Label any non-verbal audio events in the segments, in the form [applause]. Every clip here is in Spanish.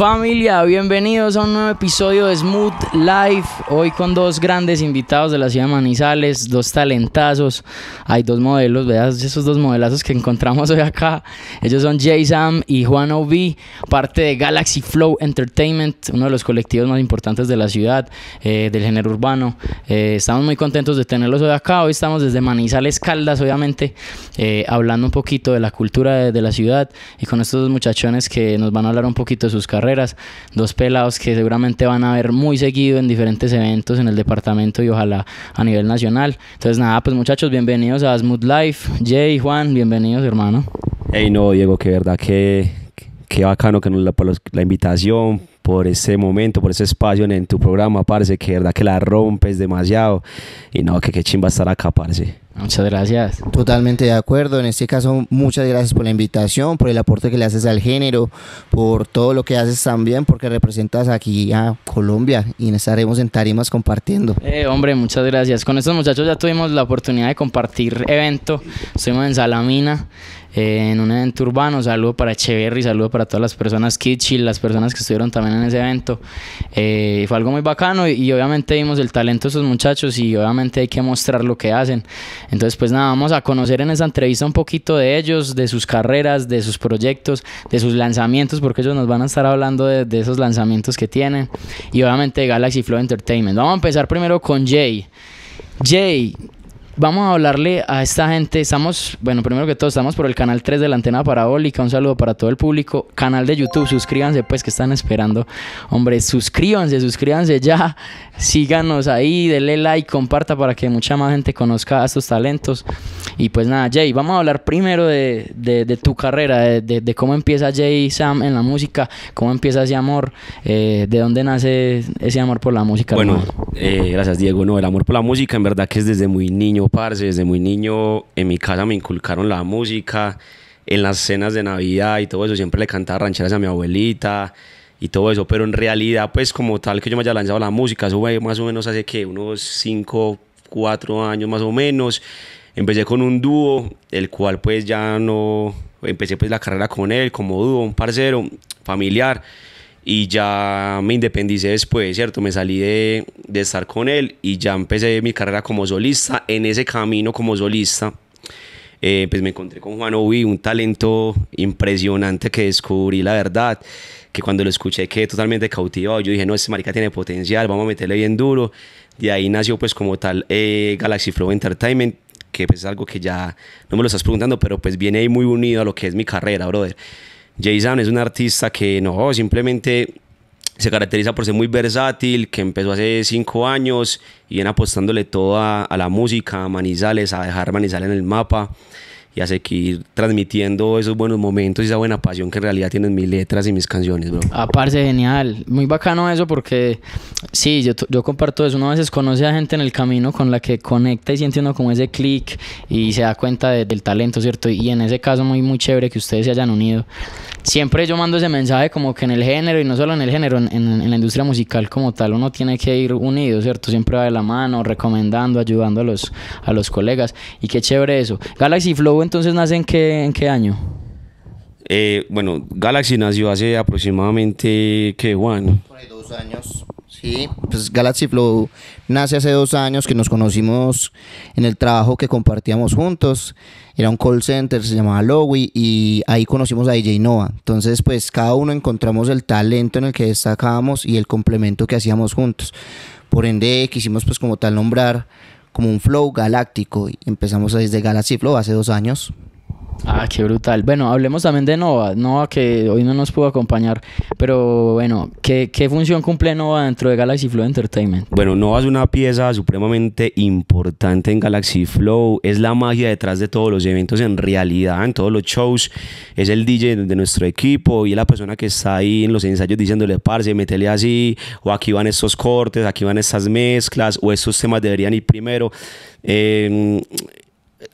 Familia, bienvenidos a un nuevo episodio de Smooth Life. Hoy con dos grandes invitados de la ciudad de Manizales, dos talentazos. Hay dos modelos, veas esos dos modelazos que encontramos hoy acá. Ellos son Jay Sam y Juan Ovi, parte de Galaxy Flow Entertainment, uno de los colectivos más importantes de la ciudad, eh, del género urbano. Eh, estamos muy contentos de tenerlos hoy acá. Hoy estamos desde Manizales Caldas, obviamente, eh, hablando un poquito de la cultura de la ciudad y con estos dos muchachones que nos van a hablar un poquito de sus carreras dos pelados que seguramente van a ver muy seguido en diferentes eventos en el departamento y ojalá a nivel nacional. Entonces nada, pues muchachos, bienvenidos a Smooth Life, Jay, Juan, bienvenidos hermano. Hey no, Diego, que verdad que, que bacano que nos la, la invitación, por ese momento, por ese espacio en, tu programa, parece que verdad que la rompes demasiado. Y no, que qué chimba estar acá, parece. Muchas gracias. Totalmente de acuerdo. En este caso, muchas gracias por la invitación, por el aporte que le haces al género, por todo lo que haces también, porque representas aquí a Colombia y estaremos en tarimas compartiendo. Eh, hombre, muchas gracias. Con estos muchachos ya tuvimos la oportunidad de compartir evento. Estuvimos en Salamina en un evento urbano. Saludo para Echeverry, saludo para todas las personas y las personas que estuvieron también en ese evento. Eh, fue algo muy bacano y, obviamente vimos el talento de esos muchachos y obviamente hay que mostrar lo que hacen. Entonces, pues nada, vamos a conocer en esta entrevista un poquito de ellos, de sus carreras, de sus proyectos, de sus lanzamientos, porque ellos nos van a estar hablando de, de esos lanzamientos que tienen y obviamente Galaxy Flow Entertainment. Vamos a empezar primero con Jay. Jay, Vamos a hablarle a esta gente. Estamos, bueno, primero que todo, estamos por el canal 3 de la antena parabólica. Un saludo para todo el público. Canal de YouTube, suscríbanse, pues, que están esperando. Hombre, suscríbanse, suscríbanse ya. Síganos ahí, denle like, comparta para que mucha más gente conozca a estos talentos. Y pues nada, Jay, vamos a hablar primero de, tu carrera, de, cómo empieza Jay Sam en la música, cómo empieza ese amor, eh, de dónde nace ese amor por la música. Bueno, eh, gracias, Diego. No, el amor por la música, en verdad que es desde muy niño desde muy niño en mi casa me inculcaron la música, en las cenas de Navidad y todo eso, siempre le cantaba rancheras a mi abuelita y todo eso, pero en realidad, pues como tal que yo me haya lanzado la música, eso fue más o menos hace que unos 5, 4 años más o menos. Empecé con un dúo, el cual pues ya no, empecé pues la carrera con él como dúo, un parcero familiar y ya me independicé después, ¿cierto? Me salí de, de, estar con él y ya empecé mi carrera como solista. En ese camino como solista, eh, pues me encontré con Juan Obi, un talento impresionante que descubrí, la verdad, que cuando lo escuché quedé totalmente cautivado. Yo dije, no, este marica tiene potencial, vamos a meterle bien duro. De ahí nació pues como tal eh, Galaxy Flow Entertainment, que pues es algo que ya no me lo estás preguntando, pero pues viene ahí muy unido a lo que es mi carrera, brother. Jay es un artista que no, simplemente se caracteriza por ser muy versátil, que empezó hace cinco años y viene apostándole todo a la música, a Manizales, a dejar Manizales en el mapa y a seguir transmitiendo esos buenos momentos y esa buena pasión que en realidad tienen mis letras y mis canciones, bro. Aparte, ah, genial. Muy bacano eso porque, sí, yo, yo comparto eso. Uno a veces conoce a gente en el camino con la que conecta y siente uno como ese clic y se da cuenta del talento, ¿cierto? Y en ese caso, muy, muy chévere que ustedes se hayan unido. Siempre yo mando ese mensaje como que en el género y no solo en el género, en, en, la industria musical como tal, uno tiene que ir unido, ¿cierto? Siempre va de la mano, recomendando, ayudando a los, a los colegas. Y qué chévere eso. Galaxy Flow entonces nace en qué, en qué año? Eh, bueno, Galaxy nació hace aproximadamente, ¿qué, Juan? dos años. Sí, pues Galaxy Flow nace hace dos años que nos conocimos en el trabajo que compartíamos juntos. Era un call center, se llamaba Lowy y ahí conocimos a DJ Nova. Entonces, pues cada uno encontramos el talento en el que destacábamos y el complemento que hacíamos juntos. Por ende, quisimos pues como tal nombrar como un flow galáctico. Y empezamos desde Galaxy Flow hace dos años. Ah, qué brutal. Bueno, hablemos también de Nova. Nova que hoy no nos pudo acompañar, pero bueno, ¿qué, función cumple Nova dentro de Galaxy Flow Entertainment? Bueno, Nova es una pieza supremamente importante en Galaxy Flow. Es la magia detrás de todos los eventos en realidad, en todos los shows. Es el DJ de nuestro equipo y la persona que está ahí en los ensayos diciéndole, parce, métele así, o aquí van estos cortes, aquí van estas mezclas, o estos temas deberían ir primero. Eh,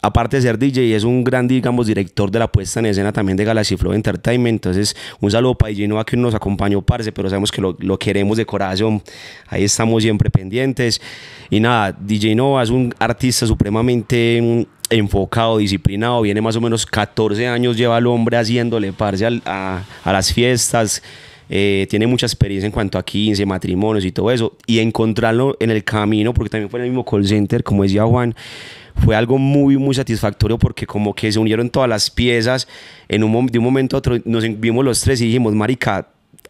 aparte de ser DJ, es un gran, digamos, director de la puesta en escena también de Galaxy Flow Entertainment. Entonces, un saludo para DJ Nova que nos acompañó, parce, pero sabemos que lo, queremos de corazón. Ahí estamos siempre pendientes. Y nada, DJ Nova es un artista supremamente mm, enfocado, disciplinado. Viene más o menos 14 años, lleva al hombre haciéndole, parce, a, las fiestas. Eh, tiene mucha experiencia en cuanto a 15, matrimonios y todo eso, y encontrarlo en el camino, porque también fue en el mismo call center, como decía Juan, fue algo muy, muy satisfactorio porque como que se unieron todas las piezas en un, de un momento a otro, nos vimos los tres y dijimos, marica,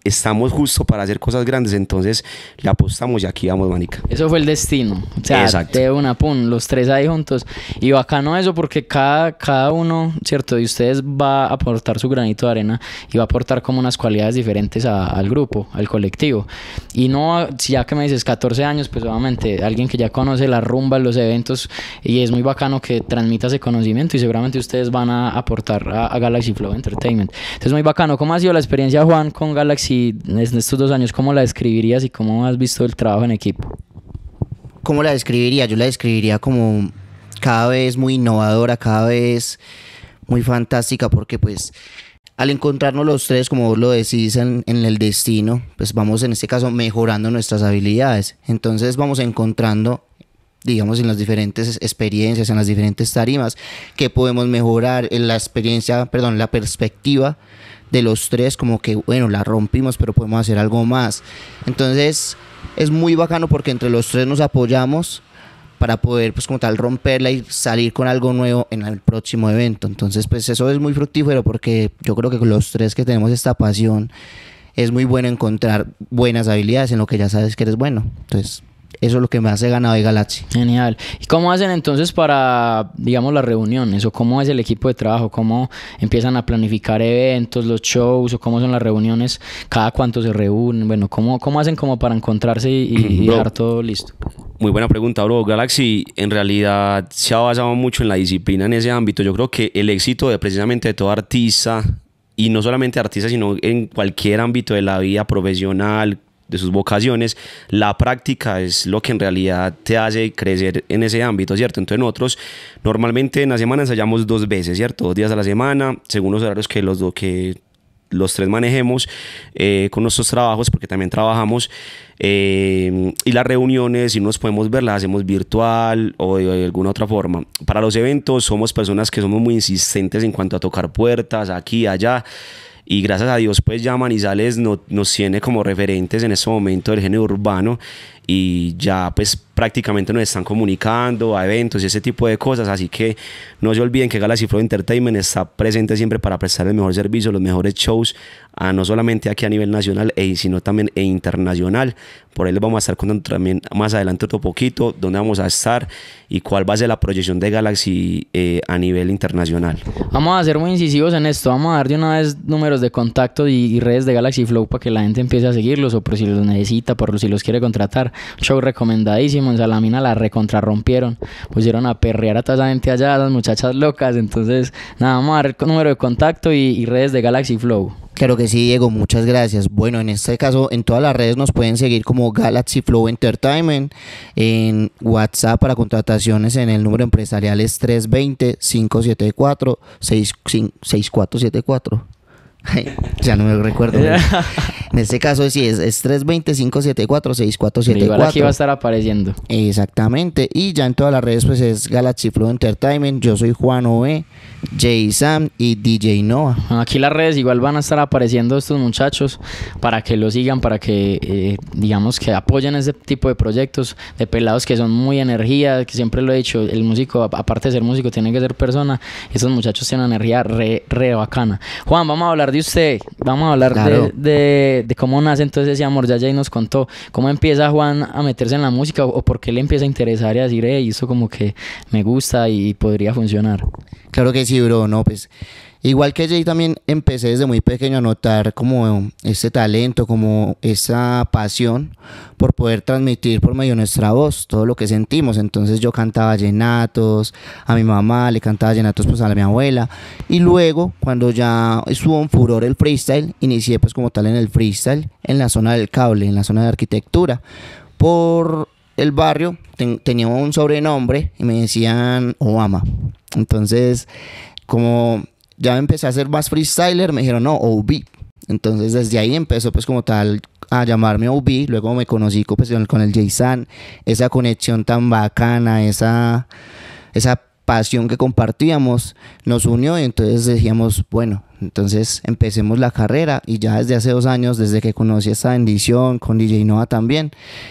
estamos justo para hacer cosas grandes, entonces le apostamos y aquí vamos, manica. Eso fue el destino. O sea, Exacto. de una, pum, los tres ahí juntos. Y bacano eso porque cada, cada uno, ¿cierto? De ustedes va a aportar su granito de arena y va a aportar como unas cualidades diferentes al grupo, al colectivo. Y no, ya que me dices 14 años, pues obviamente alguien que ya conoce la rumba, los eventos, y es muy bacano que transmita ese conocimiento y seguramente ustedes van a aportar a, a Galaxy Flow Entertainment. Entonces, muy bacano. ¿Cómo ha sido la experiencia, Juan, con Galaxy y en estos dos años, ¿cómo la describirías y cómo has visto el trabajo en equipo? ¿Cómo la describiría? Yo la describiría como cada vez muy innovadora, cada vez muy fantástica, porque pues al encontrarnos los tres, como vos lo decís en, el destino, pues vamos en este caso mejorando nuestras habilidades. Entonces vamos encontrando, digamos, en las diferentes experiencias, en las diferentes tarimas, que podemos mejorar, en la experiencia, perdón, la perspectiva de los tres, como que, bueno, la rompimos, pero podemos hacer algo más. Entonces, es muy bacano porque entre los tres nos apoyamos para poder, pues como tal, romperla y salir con algo nuevo en el próximo evento. Entonces, pues eso es muy fructífero porque yo creo que los tres que tenemos esta pasión, es muy bueno encontrar buenas habilidades en lo que ya sabes que eres bueno. Entonces, eso es lo que me hace ganado de Galaxy. Genial. ¿Y cómo hacen entonces para, digamos, las reuniones? ¿O cómo es el equipo de trabajo? ¿Cómo empiezan a planificar eventos, los shows? ¿O cómo son las reuniones? ¿Cada cuánto se reúnen? Bueno, ¿cómo, cómo hacen como para encontrarse y, y dejar todo listo? Muy buena pregunta, bro. Galaxy en realidad se ha basado mucho en la disciplina en ese ámbito. Yo creo que el éxito de precisamente de todo artista, y no solamente artista, sino en cualquier ámbito de la vida profesional, de sus vocaciones, la práctica es lo que en realidad te hace crecer en ese ámbito, ¿cierto? Entonces nosotros normalmente en la semana ensayamos dos veces, ¿cierto? Dos días a la semana, según los horarios que los, que los tres manejemos eh, con nuestros trabajos, porque también trabajamos, eh, y las reuniones, si nos podemos ver, las hacemos virtual o de, de, alguna otra forma. Para los eventos somos personas que somos muy insistentes en cuanto a tocar puertas, aquí, allá y gracias a Dios pues ya Manizales no, nos tiene como referentes en ese momento del género urbano y ya pues prácticamente nos están comunicando a eventos y ese tipo de cosas, así que no se olviden que Galaxy Flow Entertainment está presente siempre para prestar el mejor servicio, los mejores shows, a, ah, no solamente aquí a nivel nacional, eh, sino también e internacional. Por ahí les vamos a estar contando también más adelante otro poquito dónde vamos a estar y cuál va a ser la proyección de Galaxy eh, a nivel internacional. Vamos a ser muy incisivos en esto, vamos a dar de una vez números de contacto y, y redes de Galaxy Flow para que la gente empiece a seguirlos o por si los necesita, por si los quiere contratar show recomendadísimo, en Salamina la recontrarrompieron, pusieron a perrear a toda esa gente allá, las muchachas locas, entonces nada, vamos a dar el número de contacto y, y redes de Galaxy Flow. Claro que sí, Diego, muchas gracias. Bueno, en este caso, en todas las redes nos pueden seguir como Galaxy Flow Entertainment, en WhatsApp para contrataciones en el número empresarial es 320-574-6474 ya no me recuerdo. [laughs] en este caso sí, es, es 320-574-6474. aquí va a estar apareciendo. Exactamente. Y ya en todas las redes pues es Galaxy Flow Entertainment. Yo soy Juan Oe, Jay Sam y DJ Noah. Aquí las redes igual van a estar apareciendo estos muchachos para que lo sigan, para que eh, digamos que apoyen ese tipo de proyectos de pelados que son muy energía, que siempre lo he dicho, el músico aparte de ser músico tiene que ser persona. Estos muchachos tienen energía re, re bacana. Juan, vamos a hablar de y usted. Vamos a hablar de, de, cómo nace entonces ese amor. Ya Jay nos contó cómo empieza Juan a meterse en la música o, por qué le empieza a interesar y a decir, hey, eso como que me gusta y podría funcionar. Claro que sí, bro. No, pues Igual que Jay también empecé desde muy pequeño a notar como este talento, como esa pasión por poder transmitir por medio de nuestra voz todo lo que sentimos. Entonces yo cantaba llenatos a mi mamá, le cantaba llenatos pues a mi abuela. Y luego cuando ya estuvo en furor el freestyle, inicié pues como tal en el freestyle, en la zona del cable, en la zona de arquitectura. Por el barrio tenía un sobrenombre y me decían Obama. Entonces, como ya empecé a hacer más freestyler, me dijeron, no, OB. Entonces desde ahí empezó pues como tal a llamarme OB, luego me conocí pues, con el san esa conexión tan bacana, esa, esa pasión que compartíamos nos unió y entonces decíamos, bueno, entonces empecemos la carrera y ya desde hace dos años, desde que conocí esta bendición con DJ Nova también,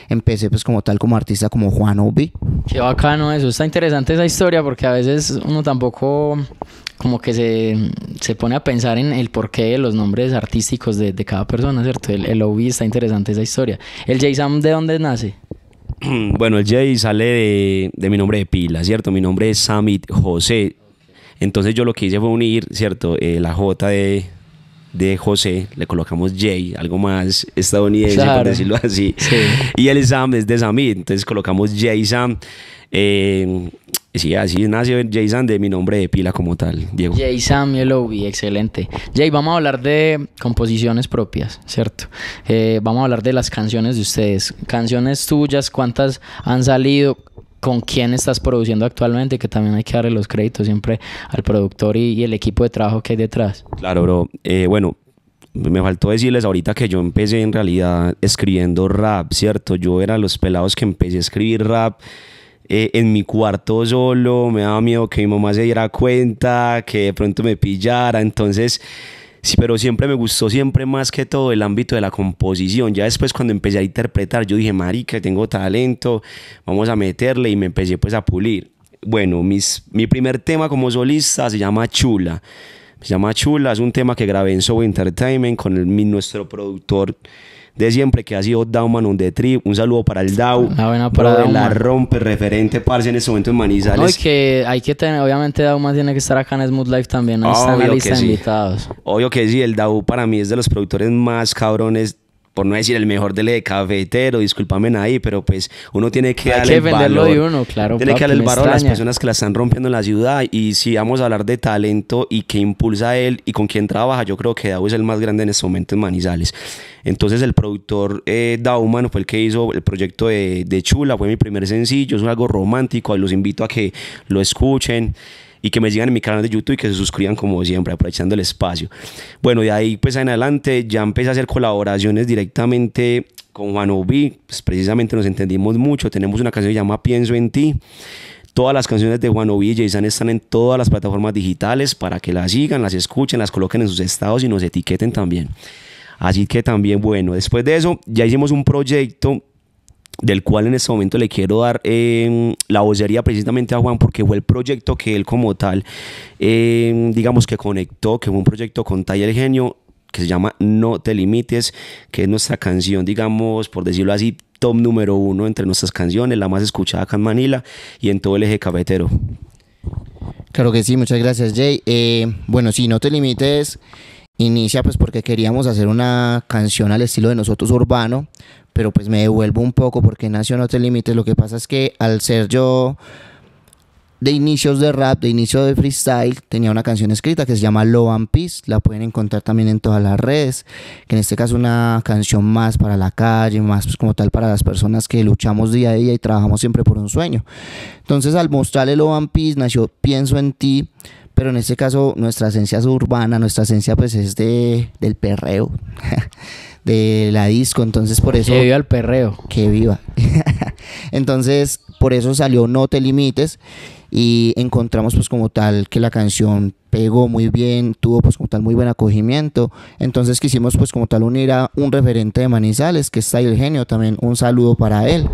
empecé pues como tal como artista como Juan Obi. Qué bacano eso, está interesante esa historia porque a veces uno tampoco como que se, pone a pensar en el porqué de los nombres artísticos de, cada persona, ¿cierto? El, el OB está interesante esa historia. el Jay J-Sam de dónde nace? [clears throat] Bueno, el J sale de, de mi nombre de pila, ¿cierto? Mi nombre es Samit José. Entonces yo lo que hice fue unir, ¿cierto? Eh, la J de, de José, le colocamos J, algo más estadounidense, por decirlo así. Y el Sam es de Samit, entonces colocamos Jay Sam. Eh, Sí, así nació Jason de mi nombre de pila como tal, Diego. Jason Mielowi, excelente. Jay, vamos a hablar de composiciones propias, ¿cierto? Eh, vamos a hablar de las canciones de ustedes. Canciones tuyas, ¿cuántas han salido? con quién estás produciendo actualmente, que también hay que darle los créditos siempre al productor y, el equipo de trabajo que hay detrás. Claro, bro. Eh, bueno, me faltó decirles ahorita que yo empecé en realidad escribiendo rap, ¿cierto? Yo era los pelados que empecé a escribir rap eh, en mi cuarto solo, me daba miedo que mi mamá se diera cuenta, que de pronto me pillara, entonces... Sí, pero siempre me gustó, siempre más que todo el ámbito de la composición. Ya después cuando empecé a interpretar, yo dije, marica, tengo talento, vamos a meterle y me empecé pues a pulir. Bueno, mis, mi primer tema como solista se llama Chula. Se llama Chula, es un tema que grabé en Show Entertainment con el, nuestro productor de siempre, que ha sido Dauman on the Trip. Un saludo para el Dau. La para La rompe, referente, parce, en este momento en Manizales. No, que hay que tener, obviamente Dauman tiene que estar acá en Smooth Life también, ahí está en la lista invitados. Obvio que sí, el Dau para mí es de los productores más cabrones por no decir el mejor de cafetero, discúlpame ahí, pero pues uno tiene que Hay darle uno, claro, tiene que a las personas que la están rompiendo en la ciudad. Y si vamos a hablar de talento y qué impulsa él y con quién trabaja, yo creo que Dau es el más grande en este momento en Manizales. Entonces el productor eh, Dauman fue el que hizo el proyecto de, de Chula, fue mi primer sencillo, es algo romántico, los invito a que lo escuchen y que me sigan en mi canal de YouTube y que se suscriban como siempre, aprovechando el espacio. Bueno, de ahí pues en adelante ya empecé a hacer colaboraciones directamente con Juan pues precisamente nos entendimos mucho, tenemos una canción que se llama Pienso en ti. Todas las canciones de Juan y Jason están en todas las plataformas digitales para que las sigan, las escuchen, las coloquen en sus estados y nos etiqueten también. Así que también, bueno, después de eso ya hicimos un proyecto del cual en este momento le quiero dar eh, la vocería precisamente a Juan porque fue el proyecto que él como tal, eh, digamos que conectó, que fue un proyecto con Taller Genio que se llama No te limites, que es nuestra canción, digamos, por decirlo así, top número uno entre nuestras canciones, la más escuchada acá en Manila y en todo el eje cafetero. Claro que sí, muchas gracias Jay. Eh, bueno, sí, No te limites inicia pues porque queríamos hacer una canción al estilo de nosotros urbano, pero pues me devuelvo un poco porque nació No Te Límites, lo que pasa es que al ser yo de inicios de rap, de inicio de freestyle, tenía una canción escrita que se llama Love and Peace, la pueden encontrar también en todas las redes, que en este caso es una canción más para la calle, más pues como tal para las personas que luchamos día a día y trabajamos siempre por un sueño. Entonces al mostrarle Low and Peace nació Pienso en ti, pero en este caso nuestra esencia es urbana, nuestra esencia pues es de, del perreo, [laughs] de la disco, entonces por eso... Que viva el perreo. Que viva. [laughs] entonces por eso salió No Te Limites y encontramos pues como tal que la canción pegó muy bien, tuvo pues como tal muy buen acogimiento, entonces quisimos pues como tal unir a un referente de Manizales que es Tai el genio también, un saludo para él.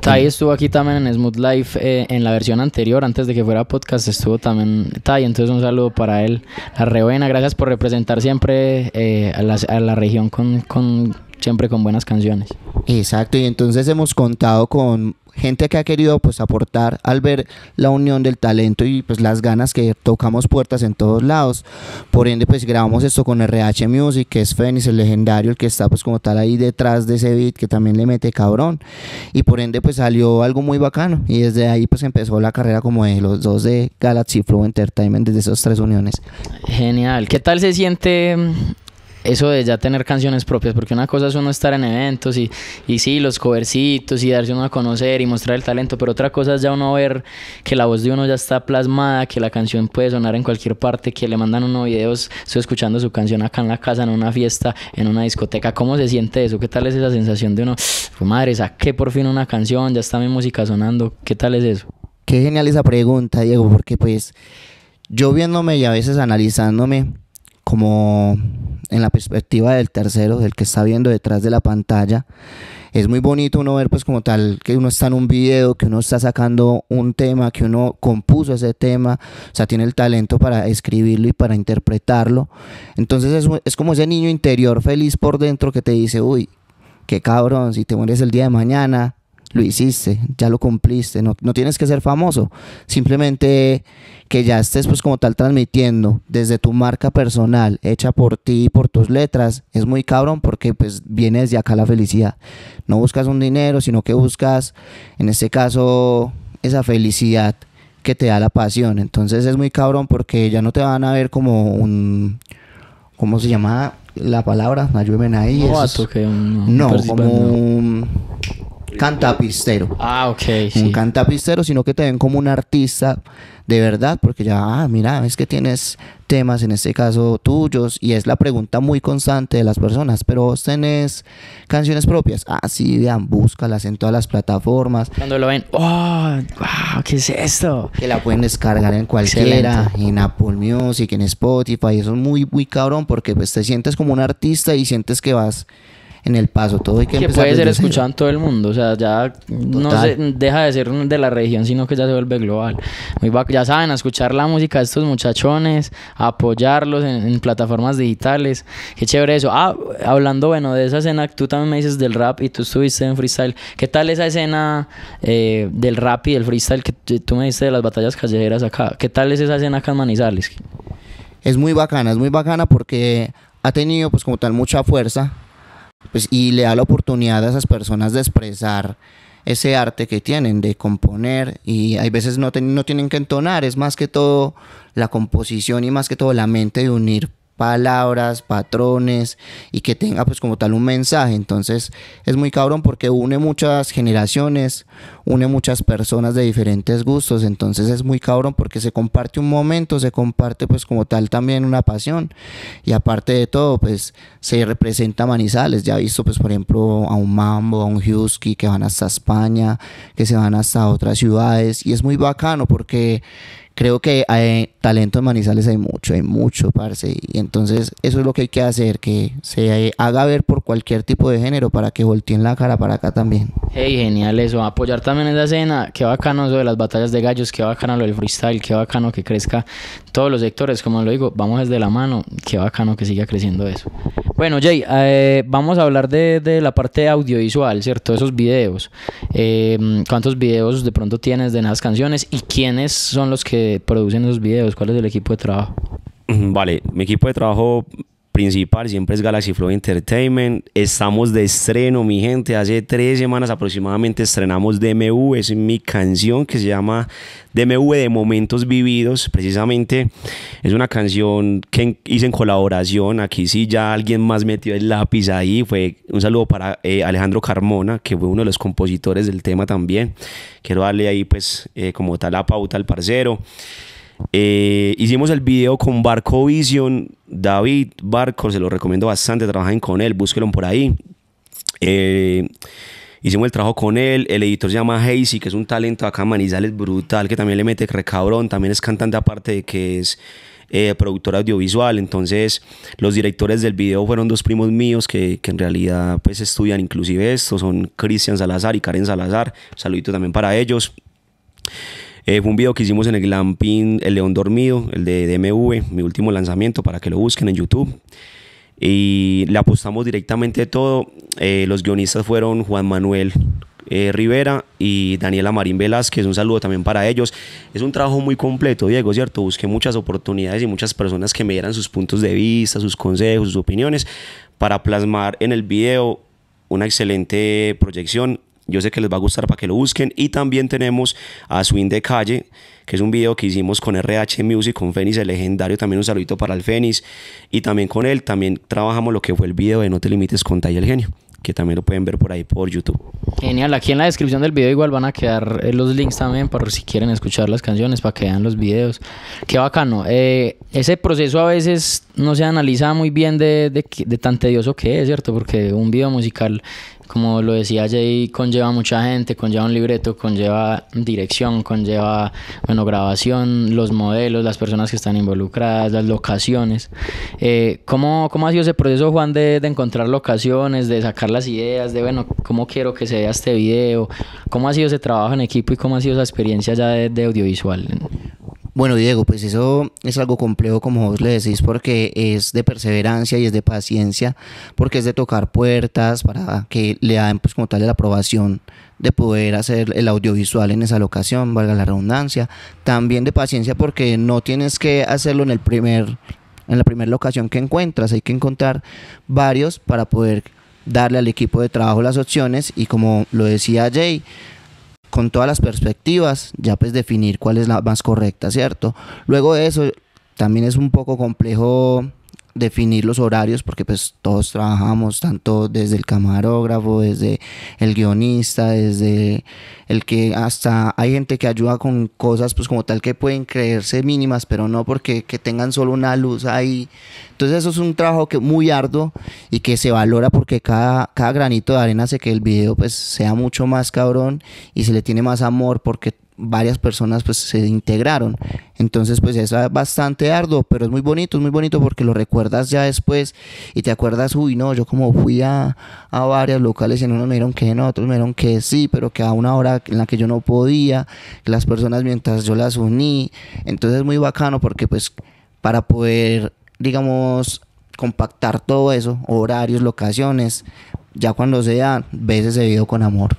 Tai estuvo aquí también en Smooth Life eh, en la versión anterior, antes de que fuera podcast, estuvo también Tai, entonces un saludo para él. La Revena, gracias por representar siempre eh, a, la, a, la, región con, con siempre con buenas canciones. Exacto, y entonces hemos contado con gente que ha querido pues aportar al ver la unión del talento y pues las ganas que tocamos puertas en todos lados. Por ende pues grabamos esto con RH Music, que es Fénix, el legendario, el que está pues como tal ahí detrás de ese beat, que también le mete cabrón. Y por ende pues salió algo muy bacano y desde ahí pues empezó la carrera como de los dos de Galaxy Flow Entertainment, desde esas tres uniones. Genial, ¿qué tal se siente eso de ya tener canciones propias, porque una cosa es uno estar en eventos y, y sí, los covercitos y darse uno a conocer y mostrar el talento, pero otra cosa es ya uno ver que la voz de uno ya está plasmada, que la canción puede sonar en cualquier parte, que le mandan unos videos, estoy escuchando su canción acá en la casa, en una fiesta, en una discoteca, ¿cómo se siente eso? ¿Qué tal es esa sensación de uno, madre, saqué por fin una canción, ya está mi música sonando, ¿qué tal es eso? Qué genial esa pregunta, Diego, porque pues yo viéndome y a veces analizándome como en la perspectiva del tercero, del que está viendo detrás de la pantalla. Es muy bonito uno ver pues como tal que uno está en un video, que uno está sacando un tema, que uno compuso ese tema, o sea, tiene el talento para escribirlo y para interpretarlo. Entonces es, es como ese niño interior feliz por dentro que te dice, uy, qué cabrón, si te mueres el día de mañana, lo hiciste, ya lo cumpliste, no, tienes que ser famoso, simplemente que ya estés pues como tal transmitiendo desde tu marca personal, hecha por ti y por tus letras, es muy cabrón porque pues viene de acá la felicidad, no buscas un dinero, sino que buscas en este caso esa felicidad que te da la pasión, entonces es muy cabrón porque ya no te van a ver como un, ¿cómo se llama? La palabra, ayúdenme ahí. No, no como un cantapistero. Ah, ok. Un cantapistero, sino que te ven como un artista de verdad, porque ya, ah, mira, es que tienes temas, en este caso tuyos, y es la pregunta muy constante de las personas, pero vos tenés canciones propias. Ah, sí, vean, búscalas en todas las plataformas. Cuando lo ven, oh, wow, ¿qué es esto? Que la pueden descargar en cualquiera, en Apple Music, en Spotify, eso es muy, muy cabrón, porque pues te sientes como un artista y sientes que vas en el paso. Todo hay que, puede ser escuchado en todo el mundo. O sea, ya no deja de ser de la región, sino que ya se vuelve global. Muy ya saben, escuchar la música de estos muchachones, apoyarlos en, plataformas digitales. Qué chévere eso. Ah, hablando, bueno, de esa escena, tú también me dices del rap y tú estuviste en freestyle. ¿Qué tal esa escena eh, del rap y del freestyle que tú me diste de las batallas callejeras acá? ¿Qué tal es esa escena acá en Manizales? Es muy bacana, es muy bacana porque ha tenido pues como tal mucha fuerza pues, y le da la oportunidad a esas personas de expresar ese arte que tienen, de componer y hay veces no, no tienen que entonar, es más que todo la composición y más que todo la mente de unir palabras, patrones y que tenga pues como tal un mensaje. Entonces es muy cabrón porque une muchas generaciones, une muchas personas de diferentes gustos. Entonces es muy cabrón porque se comparte un momento, se comparte pues como tal también una pasión. Y aparte de todo pues se representa Manizales. Ya he visto pues por ejemplo a un Mambo, a un Husky que van hasta España, que se van hasta otras ciudades. Y es muy bacano porque creo que hay talento en Manizales hay mucho, hay mucho, parce. Y entonces eso es lo que hay que hacer, que se haga ver por cualquier tipo de género para que volteen la cara para acá también. Hey, genial eso. Apoyar también esa escena. Qué bacano eso de las batallas de gallos, qué bacano lo del freestyle, qué bacano que crezca todos los sectores. Como lo digo, vamos desde la mano. Qué bacano que siga creciendo eso. Bueno, Jay, eh, vamos a hablar de, la parte audiovisual, ¿cierto? Esos videos. Eh, ¿Cuántos videos de pronto tienes de nuevas canciones y quiénes son los que producen los videos? ¿Cuál es el equipo de trabajo? Vale, mi equipo de trabajo principal siempre es Galaxy Flow Entertainment. Estamos de estreno, mi gente. Hace tres semanas aproximadamente estrenamos DMV. Es mi canción que se llama DMV de Momentos Vividos. Precisamente es una canción que hice en colaboración. Aquí sí ya alguien más metió el lápiz ahí. Fue un saludo para eh, Alejandro Carmona, que fue uno de los compositores del tema también. Quiero darle ahí pues eh, como tal la pauta al parcero. Eh, hicimos el video con Barco Vision. David Barco, se lo recomiendo bastante. Trabajen con él, búsquenlo por ahí. Eh, hicimos el trabajo con él. El editor se llama Hazy, que es un talento acá Manizales brutal, que también le mete recabrón. También es cantante, aparte de que es eh, productor audiovisual. Entonces, los directores del video fueron dos primos míos que, en realidad pues estudian inclusive esto. Son Cristian Salazar y Karen Salazar. saludito también para ellos. Eh, fue un video que hicimos en el glamping El León Dormido, el de DMV, mi último lanzamiento para que lo busquen en YouTube. Y le apostamos directamente todo. Eh, los guionistas fueron Juan Manuel eh, Rivera y Daniela Marín Velázquez. Un saludo también para ellos. Es un trabajo muy completo, Diego, ¿cierto? Busqué muchas oportunidades y muchas personas que me dieran sus puntos de vista, sus consejos, sus opiniones para plasmar en el video una excelente proyección yo sé que les va a gustar para que lo busquen. Y también tenemos a Swing de Calle, que es un video que hicimos con RH Music, con Fénix, el legendario. También un saludito para el Fénix. Y también con él, también trabajamos lo que fue el video de No Te Limites con Tay el Genio que también lo pueden ver por ahí por YouTube. Genial, aquí en la descripción del video igual van a quedar eh, los links también para si quieren escuchar las canciones, para que vean los videos. Qué bacano. Eh, ese proceso a veces no se analiza muy bien de, de, de, tan tedioso que es, ¿cierto? Porque un video musical como lo decía Jay, conlleva mucha gente, conlleva un libreto, conlleva dirección, conlleva, bueno, grabación, los modelos, las personas que están involucradas, las locaciones. Eh, ¿cómo, ¿cómo, ha sido ese proceso, Juan, de, encontrar locaciones, de sacar las ideas, de, bueno, cómo quiero que se vea este video? ¿Cómo ha sido ese trabajo en equipo y cómo ha sido esa experiencia ya de audiovisual? Bueno, Diego, pues eso es algo complejo, como vos le decís, porque es de perseverancia y es de paciencia, porque es de tocar puertas para que le den, pues, como tal, la aprobación de poder hacer el audiovisual en esa locación, valga la redundancia. También de paciencia, porque no tienes que hacerlo en el primer en la primera locación que encuentras, hay que encontrar varios para poder darle al equipo de trabajo las opciones y como lo decía Jay, con todas las perspectivas, ya pues definir cuál es la más correcta, ¿cierto? Luego de eso, también es un poco complejo definir los horarios porque pues todos trabajamos tanto desde el camarógrafo, desde el guionista, desde el que hasta hay gente que ayuda con cosas pues como tal que pueden creerse mínimas, pero no porque que tengan solo una luz ahí. Entonces eso es un trabajo que muy arduo y que se valora porque cada, cada granito de arena hace que el video pues sea mucho más cabrón y se le tiene más amor porque varias personas pues se integraron. Entonces pues es bastante arduo, pero es muy bonito, es muy bonito porque lo recuerdas ya después y te acuerdas, uy no, yo como fui a, a varias locales y en unos me dijeron que no, otros me dieron que sí, pero que a una hora en la que yo no podía, las personas mientras yo las uní. Entonces es muy bacano porque pues para poder, digamos, compactar todo eso, horarios, locaciones, ya cuando sea, veces ese video con amor.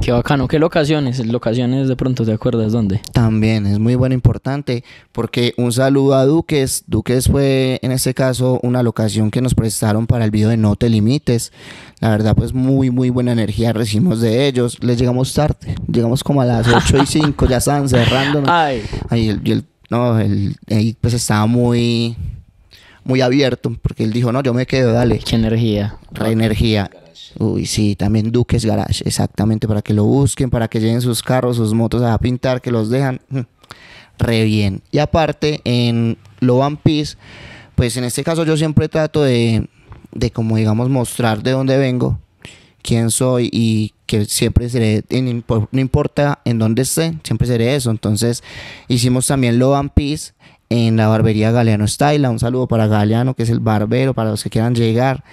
Qué bacano, qué locaciones, locaciones de pronto te acuerdas dónde. También es muy bueno, importante, porque un saludo a Duques. Duques fue en este caso una locación que nos prestaron para el video de No Te Limites. La verdad, pues muy, muy buena energía recibimos de ellos. Les llegamos tarde, llegamos como a las 8 y 5, ya estaban cerrando. [laughs] Ay. el, no, el, pues estaba muy muy abierto, porque él dijo, no, yo me quedo, dale. Qué energía. Re energía. Uy, sí, también Duques Garage, exactamente, para que lo busquen, para que lleguen sus carros, sus motos a pintar, que los dejan mm, re bien. Y aparte, en Lo One piece pues en este caso yo siempre trato de, de como digamos, mostrar de dónde vengo, quién soy y que siempre seré, no importa en dónde esté, siempre seré eso. Entonces hicimos también Lo One piece en la barbería Galeano Style, Un saludo para Galeano, que es el barbero, para los que quieran llegar.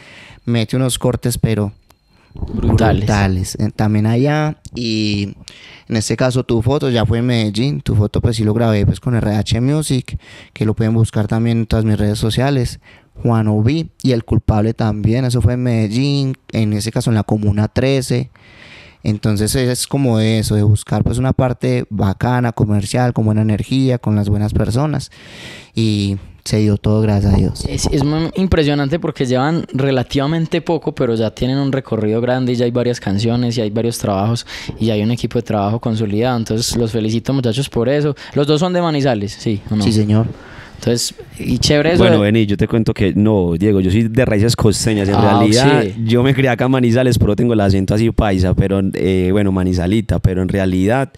Mete unos cortes, pero brutales. Eh, también allá. Y en este caso, tu foto ya fue en Medellín. Tu foto, pues sí lo grabé pues, con RH Music, que lo pueden buscar también en todas mis redes sociales. Juan Ovi y el culpable también. Eso fue en Medellín, en ese caso en la Comuna 13. Entonces es como eso, de buscar pues una parte bacana, comercial, con buena energía, con las buenas personas. Y se dio todo, gracias a Dios. Es, muy impresionante porque llevan relativamente poco, pero ya tienen un recorrido grande y ya hay varias canciones y hay varios trabajos y ya hay un equipo de trabajo consolidado. Entonces los felicito muchachos por eso. Los dos son de Manizales, sí. Sí, señor. Entonces, y chévere eso. Bueno, vení, yo te cuento que no, Diego, yo soy de raíces costeñas. En ah, realidad, yo me crié acá en Manizales, pero tengo el acento así paisa, pero eh, bueno, manizalita, pero en realidad.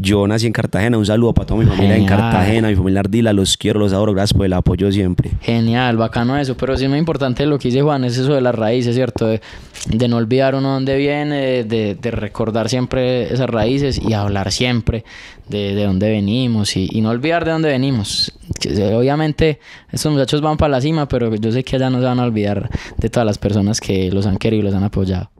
Yo nací en Cartagena, un saludo para toda mi familia en Cartagena, mi familia Ardila, los quiero, los adoro, gracias por el apoyo siempre. Genial, bacano eso, pero sí es muy importante lo que dice Juan, es eso de las raíces, ¿cierto? De, no olvidar uno dónde viene, de, de recordar siempre esas raíces y hablar siempre de, de dónde venimos y, no olvidar de dónde venimos. Obviamente, estos muchachos van para la cima, pero yo sé que allá no se van a olvidar de todas las personas que los han querido y los han apoyado.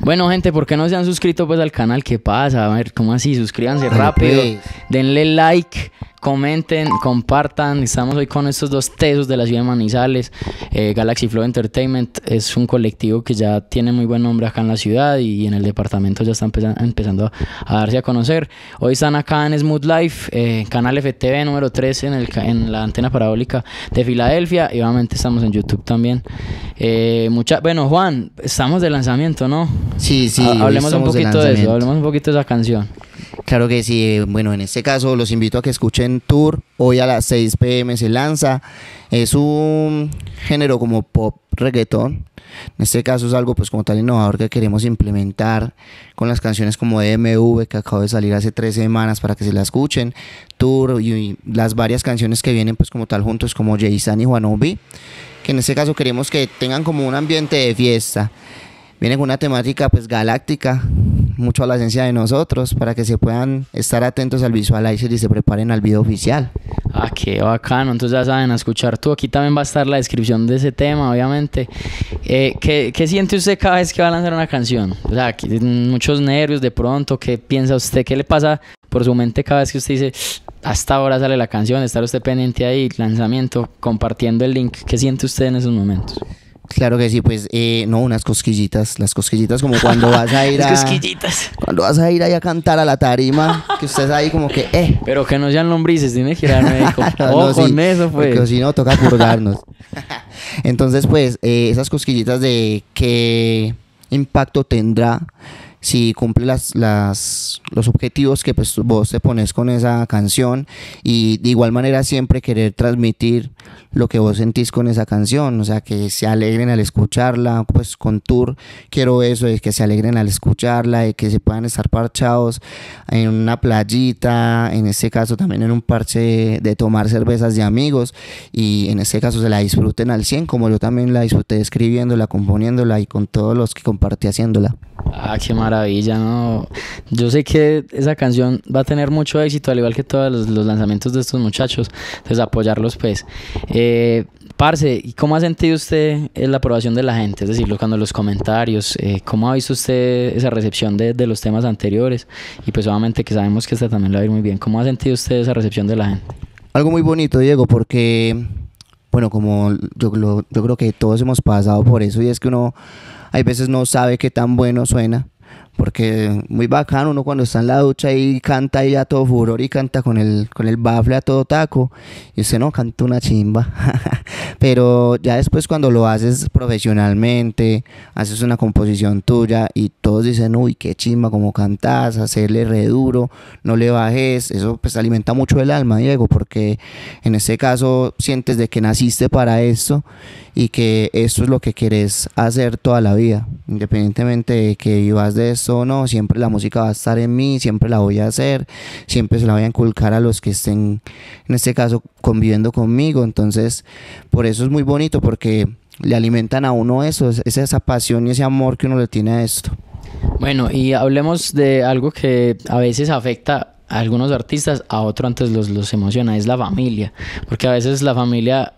Bueno, gente, ¿por qué no se han suscrito pues al canal? ¿Qué pasa? A ver, ¿cómo así? Suscríbanse rápido, pues. denle like, comenten, compartan. Estamos hoy con estos dos tesos de la ciudad de Manizales. Eh, Galaxy Flow Entertainment es un colectivo que ya tiene muy buen nombre acá en la ciudad y en el departamento ya está empezando, a, darse a conocer. Hoy están acá en Smooth Life, eh, canal FTV número 3 en, el, en la antena parabólica de Filadelfia y obviamente estamos en YouTube también. Eh, bueno, Juan, estamos de lanzamiento, ¿no? Sí, sí. hablemos un poquito de, de eso, hablemos un poquito de esa canción. Claro que sí. Eh, bueno, en este caso los invito a que escuchen Tour. Hoy a las 6 pm se lanza. Es un género como pop reggaetón. En este caso es algo pues como tal innovador que queremos implementar con las canciones como EMV que acabo de salir hace tres semanas para que se la escuchen, Tour y, las varias canciones que vienen pues como tal juntos como Jason y Juanobi, que en este caso queremos que tengan como un ambiente de fiesta. Viene con una temática pues galáctica, mucho a la esencia de nosotros para que se puedan estar atentos al visualizer y se preparen al video oficial. Ah, qué bacano. Entonces ya saben, a escuchar tú. Aquí también va a estar la descripción de ese tema, obviamente. Eh, ¿qué, ¿qué, siente usted cada vez que va a lanzar una canción? O sea, muchos nervios de pronto. ¿Qué piensa usted? ¿Qué le pasa por su mente cada vez que usted dice, hasta ahora sale la canción? Estar usted pendiente ahí, lanzamiento, compartiendo el link. ¿Qué siente usted en esos momentos? Claro que sí, pues eh, no, unas cosquillitas, las cosquillitas como cuando vas a [laughs] ir a... cosquillitas. Cuando vas a ir ahí a cantar a la tarima, que usted ahí como que, eh. Pero que no sean lombrices, tiene que ir al médico. [laughs] no, con eso, pues. Porque si no, toca purgarnos. Entonces, pues, eh, esas cosquillitas de qué impacto tendrá si cumple las, los objetivos que pues, vos te pones con esa canción y de igual manera siempre querer transmitir lo que vos sentís con esa canción, o sea, que se alegren al escucharla, pues con tour quiero eso, es que se alegren al escucharla, y que se puedan estar parchados en una playita, en este caso también en un parche de tomar cervezas de amigos y en este caso se la disfruten al 100 como yo también la disfruté escribiéndola, componiéndola y con todos los que compartí haciéndola. Ah, qué ya ¿no? Yo sé que esa canción va a tener mucho éxito, al igual que todos los, lanzamientos de estos muchachos. Entonces, apoyarlos, pues. Eh, parce, ¿y cómo ha sentido usted eh, la aprobación de la gente? Es decir, cuando los comentarios, eh, ¿cómo ha visto usted esa recepción de, los temas anteriores? Y pues obviamente que sabemos que esta también lo va a ir muy bien. ¿Cómo ha sentido usted esa recepción de la gente? Algo muy bonito, Diego, porque, bueno, como yo, yo creo que todos hemos pasado por eso y es que uno hay veces no sabe qué tan bueno suena porque muy bacano uno cuando está en la ducha y canta ahí a todo furor y canta con el, con el bafle a todo taco y usted no canta una chimba. [laughs] Pero ya después cuando lo haces profesionalmente, haces una composición tuya y todos dicen, uy, qué chimba como cantas, hacerle re duro, no le bajes, eso pues alimenta mucho el alma, Diego, porque en este caso sientes de que naciste para esto y que esto es lo que querés hacer toda la vida. Independientemente de que vivas de eso o no, siempre la música va a estar en mí, siempre la voy a hacer, siempre se la voy a inculcar a los que estén, en este caso, conviviendo conmigo. Entonces, por eso es muy bonito porque le alimentan a uno eso, esa pasión y ese amor que uno le tiene a esto. Bueno, y hablemos de algo que a veces afecta a algunos artistas, a otro antes los, los emociona, es la familia. Porque a veces la familia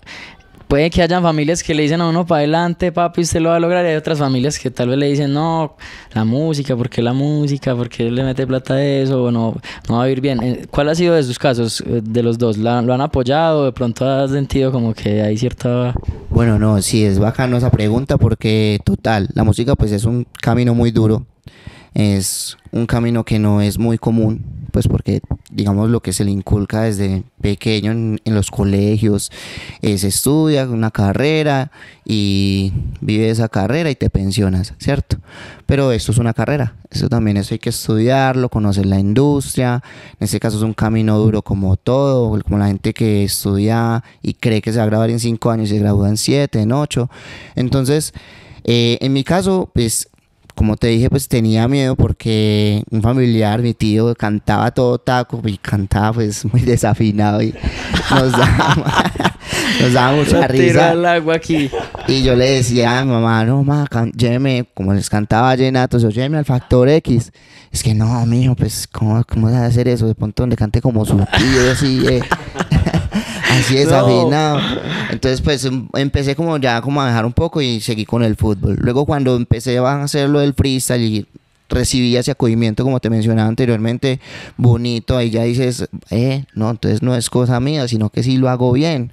puede que hayan familias que le dicen a uno para adelante, papi, usted lo va a lograr, y hay otras familias que tal vez le dicen, no, la música, ¿por qué la música? ¿Por qué le mete plata a eso? O no, va a ir bien. Eh, ¿Cuál ha sido de sus casos, eh, de los dos? ¿Lo han apoyado? ¿De pronto has sentido como que hay cierta... Bueno, no, sí, es bacano esa pregunta porque, total, la música pues es un camino muy duro es un camino que no es muy común, pues porque digamos lo que se le inculca desde pequeño en, los colegios es estudia una carrera y vive esa carrera y te pensionas, ¿cierto? Pero esto es una carrera, eso también eso hay que estudiarlo, conocer la industria, en este caso es un camino duro como todo, como la gente que estudia y cree que se va a graduar en cinco años y se gradúa en siete, en ocho. entonces... Eh, en mi caso, pues como te dije, pues tenía miedo porque un familiar, mi tío, cantaba todo taco y cantaba pues [laughs] muy desafinado y nos daba, [laughs] nos daba mucha risa. al agua aquí. Y yo le decía mamá, no, mamá, lléveme, como les cantaba Llenatos, yo lléveme al Factor X. Es que no, mijo, pues, ¿cómo, cómo vas a hacer eso? De pronto le cante como su tío, así. Eh. [laughs] Así es, no. afinado. Entonces, pues em, empecé como ya como a dejar un poco y seguí con el fútbol. Luego cuando empecé a hacer lo del freestyle y recibí ese acogimiento, como te mencionaba anteriormente, bonito. Ahí ya dices, eh, no, entonces no es cosa mía, sino que sí lo hago bien.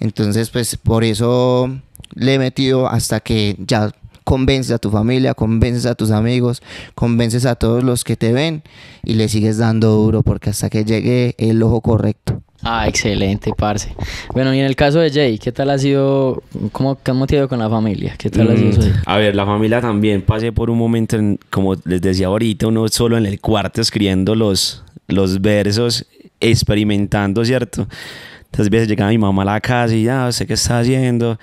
Entonces, pues por eso le he metido hasta que ya convences a tu familia, convences a tus amigos, convences a todos los que te ven y le sigues dando duro, porque hasta que llegue el ojo correcto. Ah, excelente, parce. Bueno, y en el caso de Jay, ¿qué tal ha sido, cómo, cómo te ha ido con la familia? ¿Qué tal ha sido mm, A ver, la familia también pasé por un momento, como les decía ahorita, uno solo en el cuarto escribiendo los, los versos, experimentando, ¿cierto? Entonces, veces llegaba mi mamá a la casa y ya, ah, sé qué está haciendo,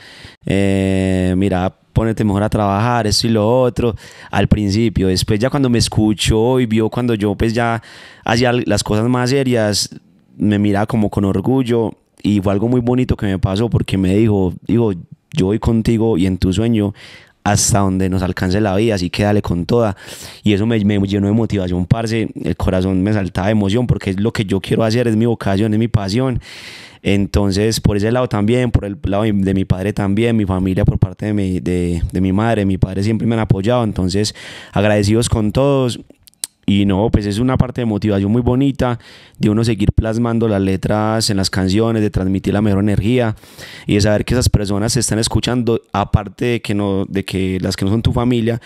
eh, mira, ponerte mejor a trabajar, esto y lo otro, al principio. Después ya cuando me escuchó y vio cuando yo pues ya hacía las cosas más serias, me miraba como con orgullo y fue algo muy bonito que me pasó porque me dijo, digo, yo voy contigo y en tu sueño hasta donde nos alcance la vida, así quédale con toda. Y eso me, llenó de motivación, parce, el corazón me saltaba de emoción, porque es lo que yo quiero hacer, es mi vocación, es mi pasión. Entonces, por ese lado también, por el lado de, mi padre también, mi familia por parte de mi, de mi madre, mi padre siempre me han apoyado, entonces agradecidos con todos y no, pues es una parte de motivación muy bonita de uno seguir plasmando las letras en las canciones, de transmitir la mejor energía y de saber que esas personas se están escuchando, aparte de que, no, de que las que no son tu familia,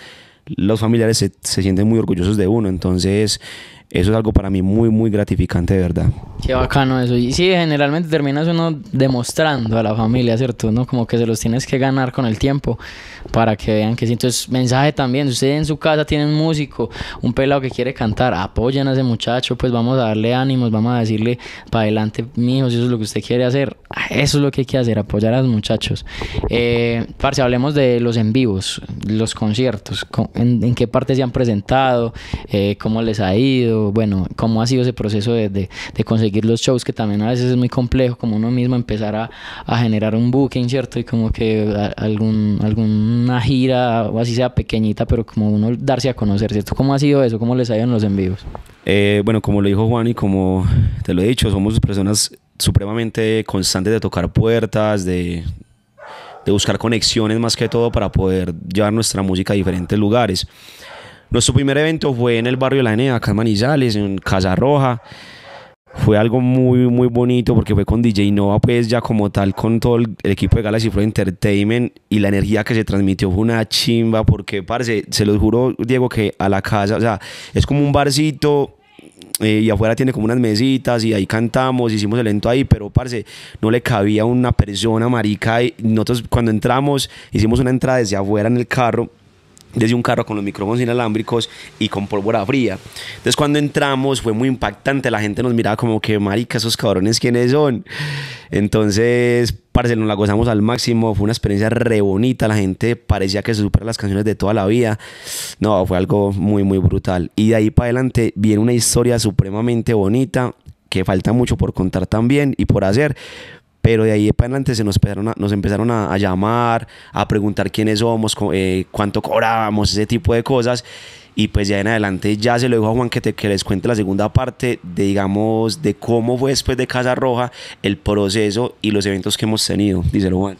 los familiares se, sienten muy orgullosos de uno. Entonces, eso es algo para mí muy, muy gratificante, de verdad. Qué bacano eso. Y sí, generalmente terminas uno demostrando a la familia, ¿cierto? ¿No? Como que se los tienes que ganar con el tiempo para que vean que sí. Entonces, mensaje también, si ustedes en su casa tienen músico, un pelado que quiere cantar, apoyen a ese muchacho, pues vamos a darle ánimos, vamos a decirle para adelante, mijo, si eso es lo que usted quiere hacer, ah, eso es lo que hay que hacer, apoyar a los muchachos. Eh, parce, hablemos de los en vivos, los conciertos, en, qué parte se han presentado, eh, cómo les ha ido, bueno, cómo ha sido ese proceso de, conseguir los shows, que también a veces es muy complejo, como uno mismo empezar a, a generar un booking, ¿cierto? Y como que ah, algún, algún una gira, o así sea pequeñita, pero como uno darse a conocer, ¿cierto? ¿Cómo ha sido eso? ¿Cómo les ha ido en los envíos? Eh, bueno, como lo dijo Juan y como te lo he dicho, somos personas supremamente constantes de tocar puertas, de, de buscar conexiones más que todo para poder llevar nuestra música a diferentes lugares. Nuestro primer evento fue en el barrio La Enea, acá en Manizales, en Casa Roja fue algo muy, muy bonito porque fue con DJ Nova, pues ya como tal, con todo el, equipo de Galaxy Flow Entertainment y la energía que se transmitió fue una chimba porque, parce, se los juro, Diego, que a la casa, o sea, es como un barcito eh, y afuera tiene como unas mesitas y ahí cantamos, hicimos el evento ahí, pero parce, no le cabía una persona marica. Y nosotros cuando entramos, hicimos una entrada desde afuera en el carro desde un carro con los micrófonos inalámbricos y con pólvora fría. Entonces cuando entramos fue muy impactante, la gente nos miraba como que marica, esos cabrones quiénes son. Entonces, parce, nos la gozamos al máximo, fue una experiencia re bonita, la gente parecía que se supera las canciones de toda la vida. No, fue algo muy muy brutal. Y de ahí para adelante viene una historia supremamente bonita que falta mucho por contar también y por hacer, pero de ahí para adelante se nos empezaron a, nos empezaron a, llamar, a preguntar quiénes somos, eh, cuánto cobrábamos, ese tipo de cosas. Y pues ya en adelante ya se lo dejo a Juan que, te, que les cuente la segunda parte de, digamos, de cómo fue después de Casa Roja el proceso y los eventos que hemos tenido, díselo Juan.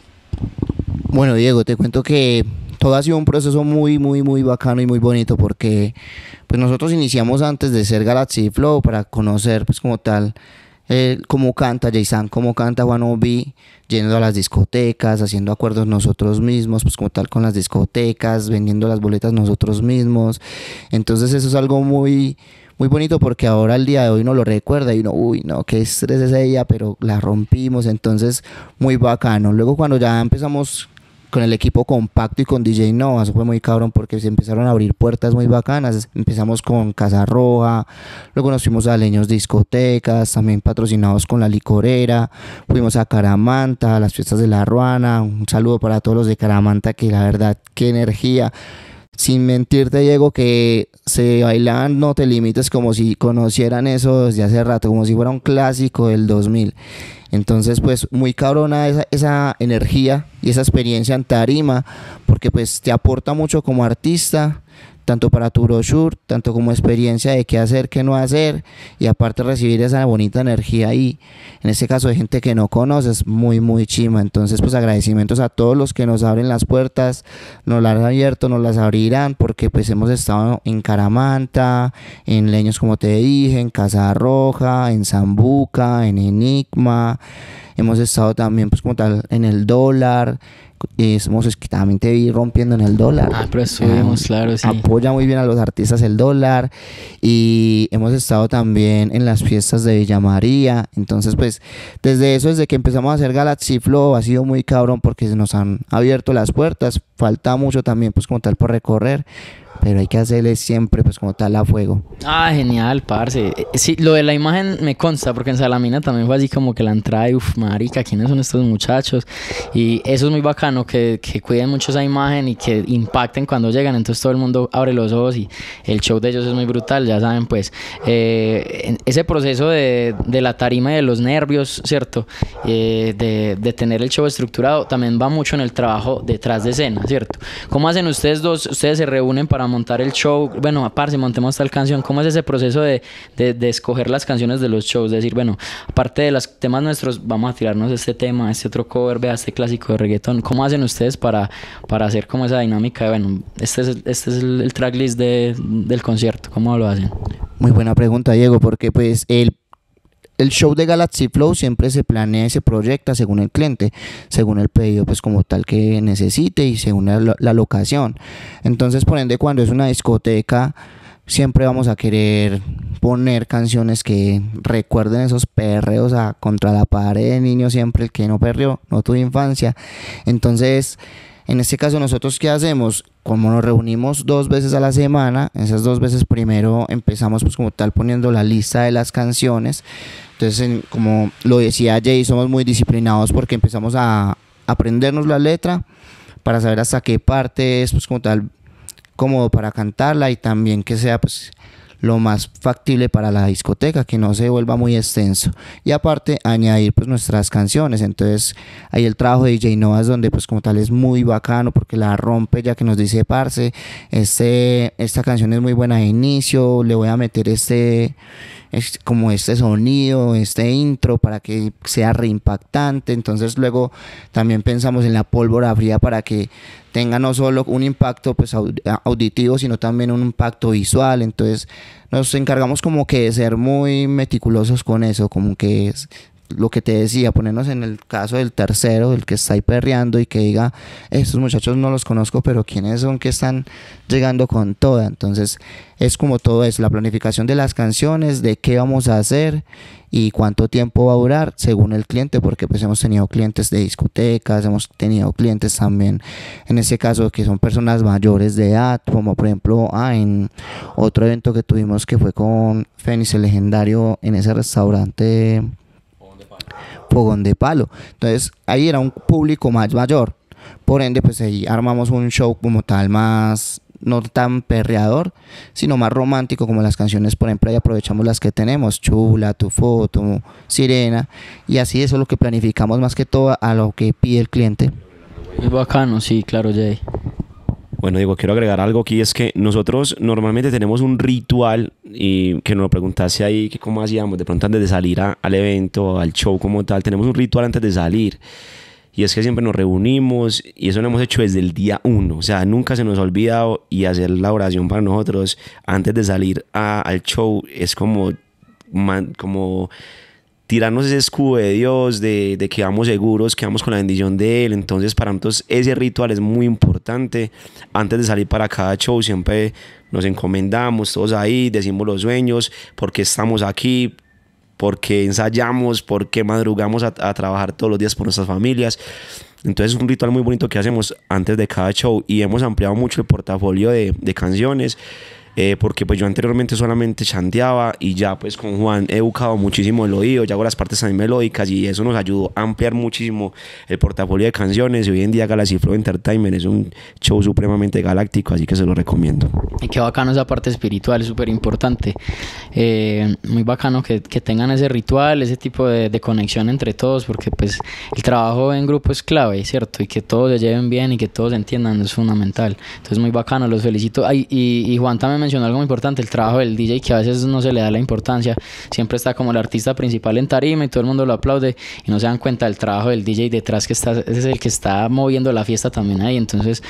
Bueno, Diego, te cuento que todo ha sido un proceso muy, muy, muy bacano y muy bonito porque pues nosotros iniciamos antes de ser Galaxy Flow para conocer pues como tal eh, cómo canta Jason, cómo canta Juan Obi, yendo a las discotecas, haciendo acuerdos nosotros mismos, pues como tal con las discotecas, vendiendo las boletas nosotros mismos. Entonces eso es algo muy, muy bonito porque ahora el día de hoy no lo recuerda y uno, uy, no, qué estrés es ella, pero la rompimos, entonces muy bacano. Luego cuando ya empezamos con el equipo compacto y con DJ Nova. Eso fue muy cabrón porque se empezaron a abrir puertas muy bacanas. Empezamos con Casa Roja, luego nos fuimos a Leños Discotecas, también patrocinados con La Licorera. Fuimos a Caramanta, a las fiestas de La Ruana. Un saludo para todos los de Caramanta, que la verdad, qué energía sin mentirte, Diego, que se bailaban No Te Limites como si conocieran eso desde hace rato, como si fuera un clásico del 2000. Entonces, pues muy cabrona esa, esa energía y esa experiencia en tarima, porque pues te aporta mucho como artista, tanto para tu brochure, tanto como experiencia de qué hacer, qué no hacer, y aparte recibir esa bonita energía ahí, en este caso de gente que no conoces, muy, muy chima. Entonces, pues agradecimientos a todos los que nos abren las puertas, nos las han abierto, nos las abrirán, porque pues hemos estado en Caramanta, en Leños, como te dije, en Casa Roja, en Zambuca, en Enigma hemos estado también pues como tal en el dólar, y hemos exquisitamente ir rompiendo en el dólar. Ah, pero subimos, ah, claro, sí. Apoya muy bien a los artistas el dólar y hemos estado también en las fiestas de Villa María. Entonces, pues, desde eso, desde que empezamos a hacer Galaxy Flow, ha sido muy cabrón porque se nos han abierto las puertas. Falta mucho también, pues, como tal, por recorrer pero hay que hacerle siempre pues como tal a fuego. Ah, genial, parce. Eh, sí, lo de la imagen me consta, porque en Salamina también fue así como que la entrada y uff, marica, ¿quiénes son estos muchachos? Y eso es muy bacano, que, que, cuiden mucho esa imagen y que impacten cuando llegan, entonces todo el mundo abre los ojos y el show de ellos es muy brutal, ya saben pues. Eh, ese proceso de, de, la tarima y de los nervios, ¿cierto? Eh, de, de tener el show estructurado, también va mucho en el trabajo detrás de escena, ¿cierto? ¿Cómo hacen ustedes dos? Ustedes se reúnen para montar el show? Bueno, aparte, montemos tal canción. ¿Cómo es ese proceso de, de, escoger las canciones de los shows? Decir, bueno, aparte de los temas nuestros, vamos a tirarnos este tema, este otro cover, vea, este clásico de reggaetón. ¿Cómo hacen ustedes para, para hacer como esa dinámica de, bueno, este es, este es el, el tracklist de, del concierto? ¿Cómo lo hacen? Muy buena pregunta, Diego, porque pues el el show de Galaxy Flow siempre se planea y se proyecta según el cliente, según el pedido pues como tal que necesite y según la, locación. Entonces, por ende, cuando es una discoteca, siempre vamos a querer poner canciones que recuerden esos perreos a contra la pared de niño siempre el que no perreó, no tuvo infancia. Entonces, en este caso nosotros qué hacemos? Como nos reunimos dos veces a la semana, esas dos veces primero empezamos pues como tal poniendo la lista de las canciones entonces, como lo decía Jay, somos muy disciplinados porque empezamos a aprendernos la letra para saber hasta qué parte es pues como tal cómodo para cantarla y también que sea pues lo más factible para la discoteca, que no se vuelva muy extenso. Y aparte añadir pues nuestras canciones. Entonces ahí el trabajo de Jay Nova es donde pues como tal es muy bacano porque la rompe ya que nos dice Parce, este, esta canción es muy buena de inicio, le voy a meter este como este sonido, este intro, para que sea reimpactante. Entonces luego también pensamos en la pólvora fría para que tenga no solo un impacto pues, auditivo, sino también un impacto visual. Entonces nos encargamos como que de ser muy meticulosos con eso, como que es lo que te decía, ponernos en el caso del tercero, el que está ahí perreando y que diga, estos muchachos no los conozco, pero quiénes son que están llegando con toda. Entonces, es como todo es la planificación de las canciones, de qué vamos a hacer y cuánto tiempo va a durar según el cliente, porque pues hemos tenido clientes de discotecas, hemos tenido clientes también, en ese caso, que son personas mayores de edad, como por ejemplo ah, en otro evento que tuvimos que fue con Fénix, el legendario, en ese restaurante fogón de palo. Entonces ahí era un público más mayor. Por ende, pues ahí armamos un show como tal más, no tan perreador, sino más romántico como las canciones, por ejemplo, ahí aprovechamos las que tenemos, Chula, Tu Foto, Sirena, y así eso es lo que planificamos más que todo a lo que pide el cliente. Es bacano, sí, claro, Jay. Bueno, digo, quiero agregar algo aquí, es que nosotros normalmente tenemos un ritual y que nos lo preguntase ahí, que cómo hacíamos, de pronto antes de salir al evento, al show como tal, tenemos un ritual antes de salir. Y es que siempre nos reunimos y eso lo hemos hecho desde el día uno. O sea, nunca se nos ha olvidado y hacer la oración para nosotros antes de salir al show es como, como tirarnos ese escudo de Dios, de, de, que vamos seguros, que vamos con la bendición de Él. Entonces, para nosotros ese ritual es muy importante. Antes de salir para cada show, siempre nos encomendamos todos ahí, decimos los sueños, porque estamos aquí, porque ensayamos, porque madrugamos a, a trabajar todos los días por nuestras familias. Entonces es un ritual muy bonito que hacemos antes de cada show y hemos ampliado mucho el portafolio de, de canciones. Eh, porque pues yo anteriormente solamente chanteaba y ya pues con Juan he educado muchísimo el oído, ya hago las partes también melódicas y eso nos ayudó a ampliar muchísimo el portafolio de canciones y hoy en día Galaxy Flow Entertainment es un show supremamente galáctico, así que se lo recomiendo. Y qué bacano esa parte espiritual, es súper importante. Eh, muy bacano que, tengan ese ritual, ese tipo de, conexión entre todos, porque pues el trabajo en grupo es clave, ¿cierto? Y que todos se lleven bien y que todos entiendan es fundamental. Entonces muy bacano, los felicito. y, y Juan también me mencionó algo muy importante, el trabajo del DJ que a veces no se le da la importancia, siempre está como el artista principal en tarima y todo el mundo lo aplaude y no se dan cuenta del trabajo del DJ detrás que está, es el que está moviendo la fiesta también ahí, entonces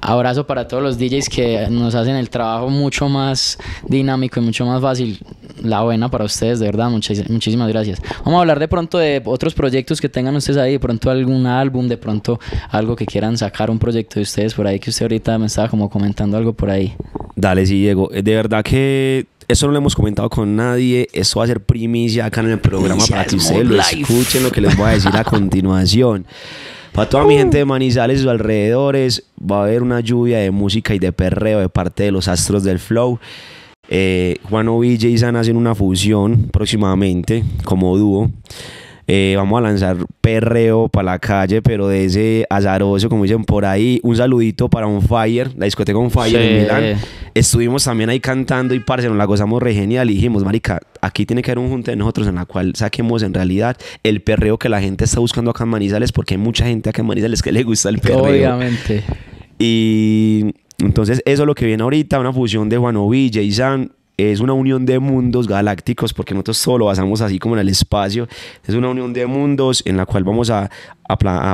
abrazo para todos los DJs que nos hacen el trabajo mucho más dinámico y mucho más fácil, la buena para ustedes, de verdad, muchísimas gracias. Vamos a hablar de pronto de otros proyectos que tengan ustedes ahí, de pronto algún álbum, de pronto algo que quieran sacar, un proyecto de ustedes por ahí que usted ahorita me estaba como comentando algo por ahí. Dale, sí, Diego. Eh, de verdad que eso no lo hemos comentado con nadie. Eso va a ser primicia acá en el programa para que ustedes escuchen lo que les voy a decir a [laughs] continuación. Para toda mi uh. gente de Manizales y sus alrededores, va a haber una lluvia de música y de perreo de parte de los astros del flow. Eh, Juan Ovilla y San hacen una fusión próximamente como dúo. Eh, vamos a lanzar perreo para la calle, pero de ese azaroso, como dicen por ahí. Un saludito para un Fire, la discoteca Unfire Fire en Milán. Estuvimos también ahí cantando y parce, nos la gozamos re genial. Y dijimos, Marica, aquí tiene que haber un junte de nosotros en la cual saquemos en realidad el perreo que la gente está buscando acá en Manizales, porque hay mucha gente acá en Manizales que le gusta el perreo. Obviamente. Y entonces, eso es lo que viene ahorita, una fusión de Juan Ovilla y es una unión de mundos galácticos, porque nosotros solo basamos así como en el espacio, es una unión de mundos en la cual vamos a,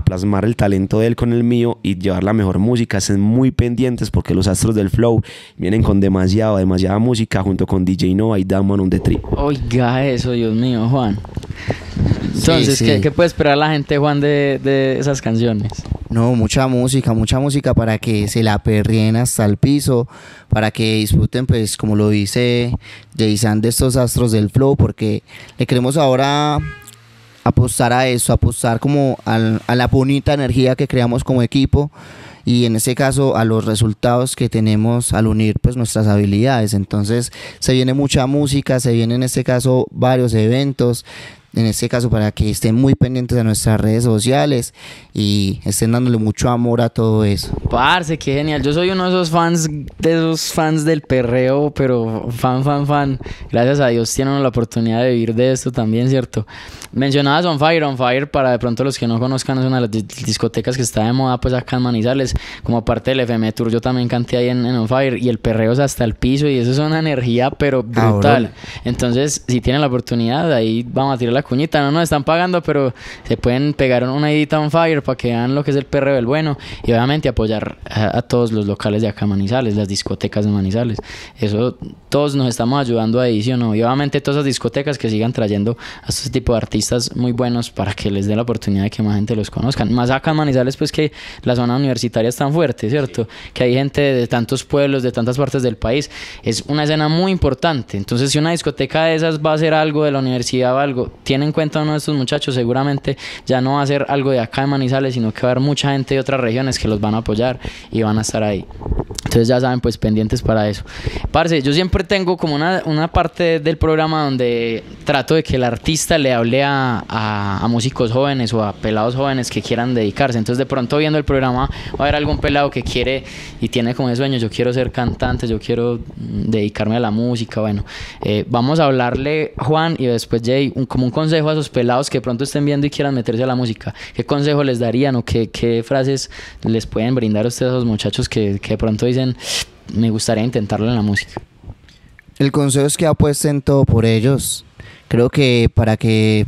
plasmar el talento de él con el mío y llevar la mejor música. Estén muy pendientes porque los astros del flow vienen con demasiada, demasiada música junto con DJ Nova y Damon on the trip. Oiga eso, Dios mío, Juan. Entonces, ¿qué, puede esperar la gente, Juan, de, esas canciones? No, mucha música, mucha música para que se la perrien hasta el piso, para que disfruten, pues, como lo dice Jay de estos astros del flow, porque le queremos ahora apostar a eso, apostar como a la bonita energía que creamos como equipo y en este caso a los resultados que tenemos al unir pues nuestras habilidades. Entonces se viene mucha música, se viene en este caso varios eventos, en este caso para que estén muy pendientes de nuestras redes sociales y estén dándole mucho amor a todo eso. Parce, qué genial. Yo soy uno de esos fans, de esos fans del perreo, pero fan, fan, fan. Gracias a Dios tienen la oportunidad de vivir de esto también, ¿cierto? mencionadas On Fire, On Fire, para de pronto los que no conozcan, es una de las discotecas que está de moda pues acá en Manizales, como parte del FM Tour, yo también canté ahí en, On Fire y el perreo es hasta el piso y eso es una energía pero brutal. Entonces, si tienen la oportunidad, ahí vamos a tirar la cuñita, no nos están pagando, pero se pueden pegar una edita on fire para que vean lo que es el perreo del bueno y obviamente apoyar a, todos los locales de acá Manizales, las discotecas de Manizales. Eso todos nos estamos ayudando ahí, edición o no? Y obviamente todas las discotecas que sigan trayendo a este tipo de artistas muy buenos para que les dé la oportunidad de que más gente los conozcan. Más acá en Manizales, pues que la zona universitaria es tan fuerte, ¿cierto? Que hay gente de tantos pueblos, de tantas partes del país. Es una escena muy importante. Entonces, si una discoteca de esas va a ser algo de la universidad o algo, tienen en cuenta uno de estos muchachos, seguramente ya no va a ser algo de acá de Manizales, sino que va a haber mucha gente de otras regiones que los van a apoyar y van a estar ahí. Entonces ya saben, pues pendientes para eso. Parce, yo siempre tengo como una, una parte del programa donde trato de que el artista le hable a, a, músicos jóvenes o a pelados jóvenes que quieran dedicarse. Entonces de pronto viendo el programa va a haber algún pelado que quiere y tiene como ese sueño, yo quiero ser cantante, yo quiero mm, dedicarme a la música. Bueno, eh, vamos a hablarle Juan y después Jay un, como un consejo a esos pelados que pronto estén viendo y quieran meterse a la música? ¿Qué consejo les darían o qué, frases les pueden brindar a ustedes a esos muchachos que, de pronto dicen, me gustaría intentarlo en la música? El consejo es que apuesten todo por ellos. Creo que para que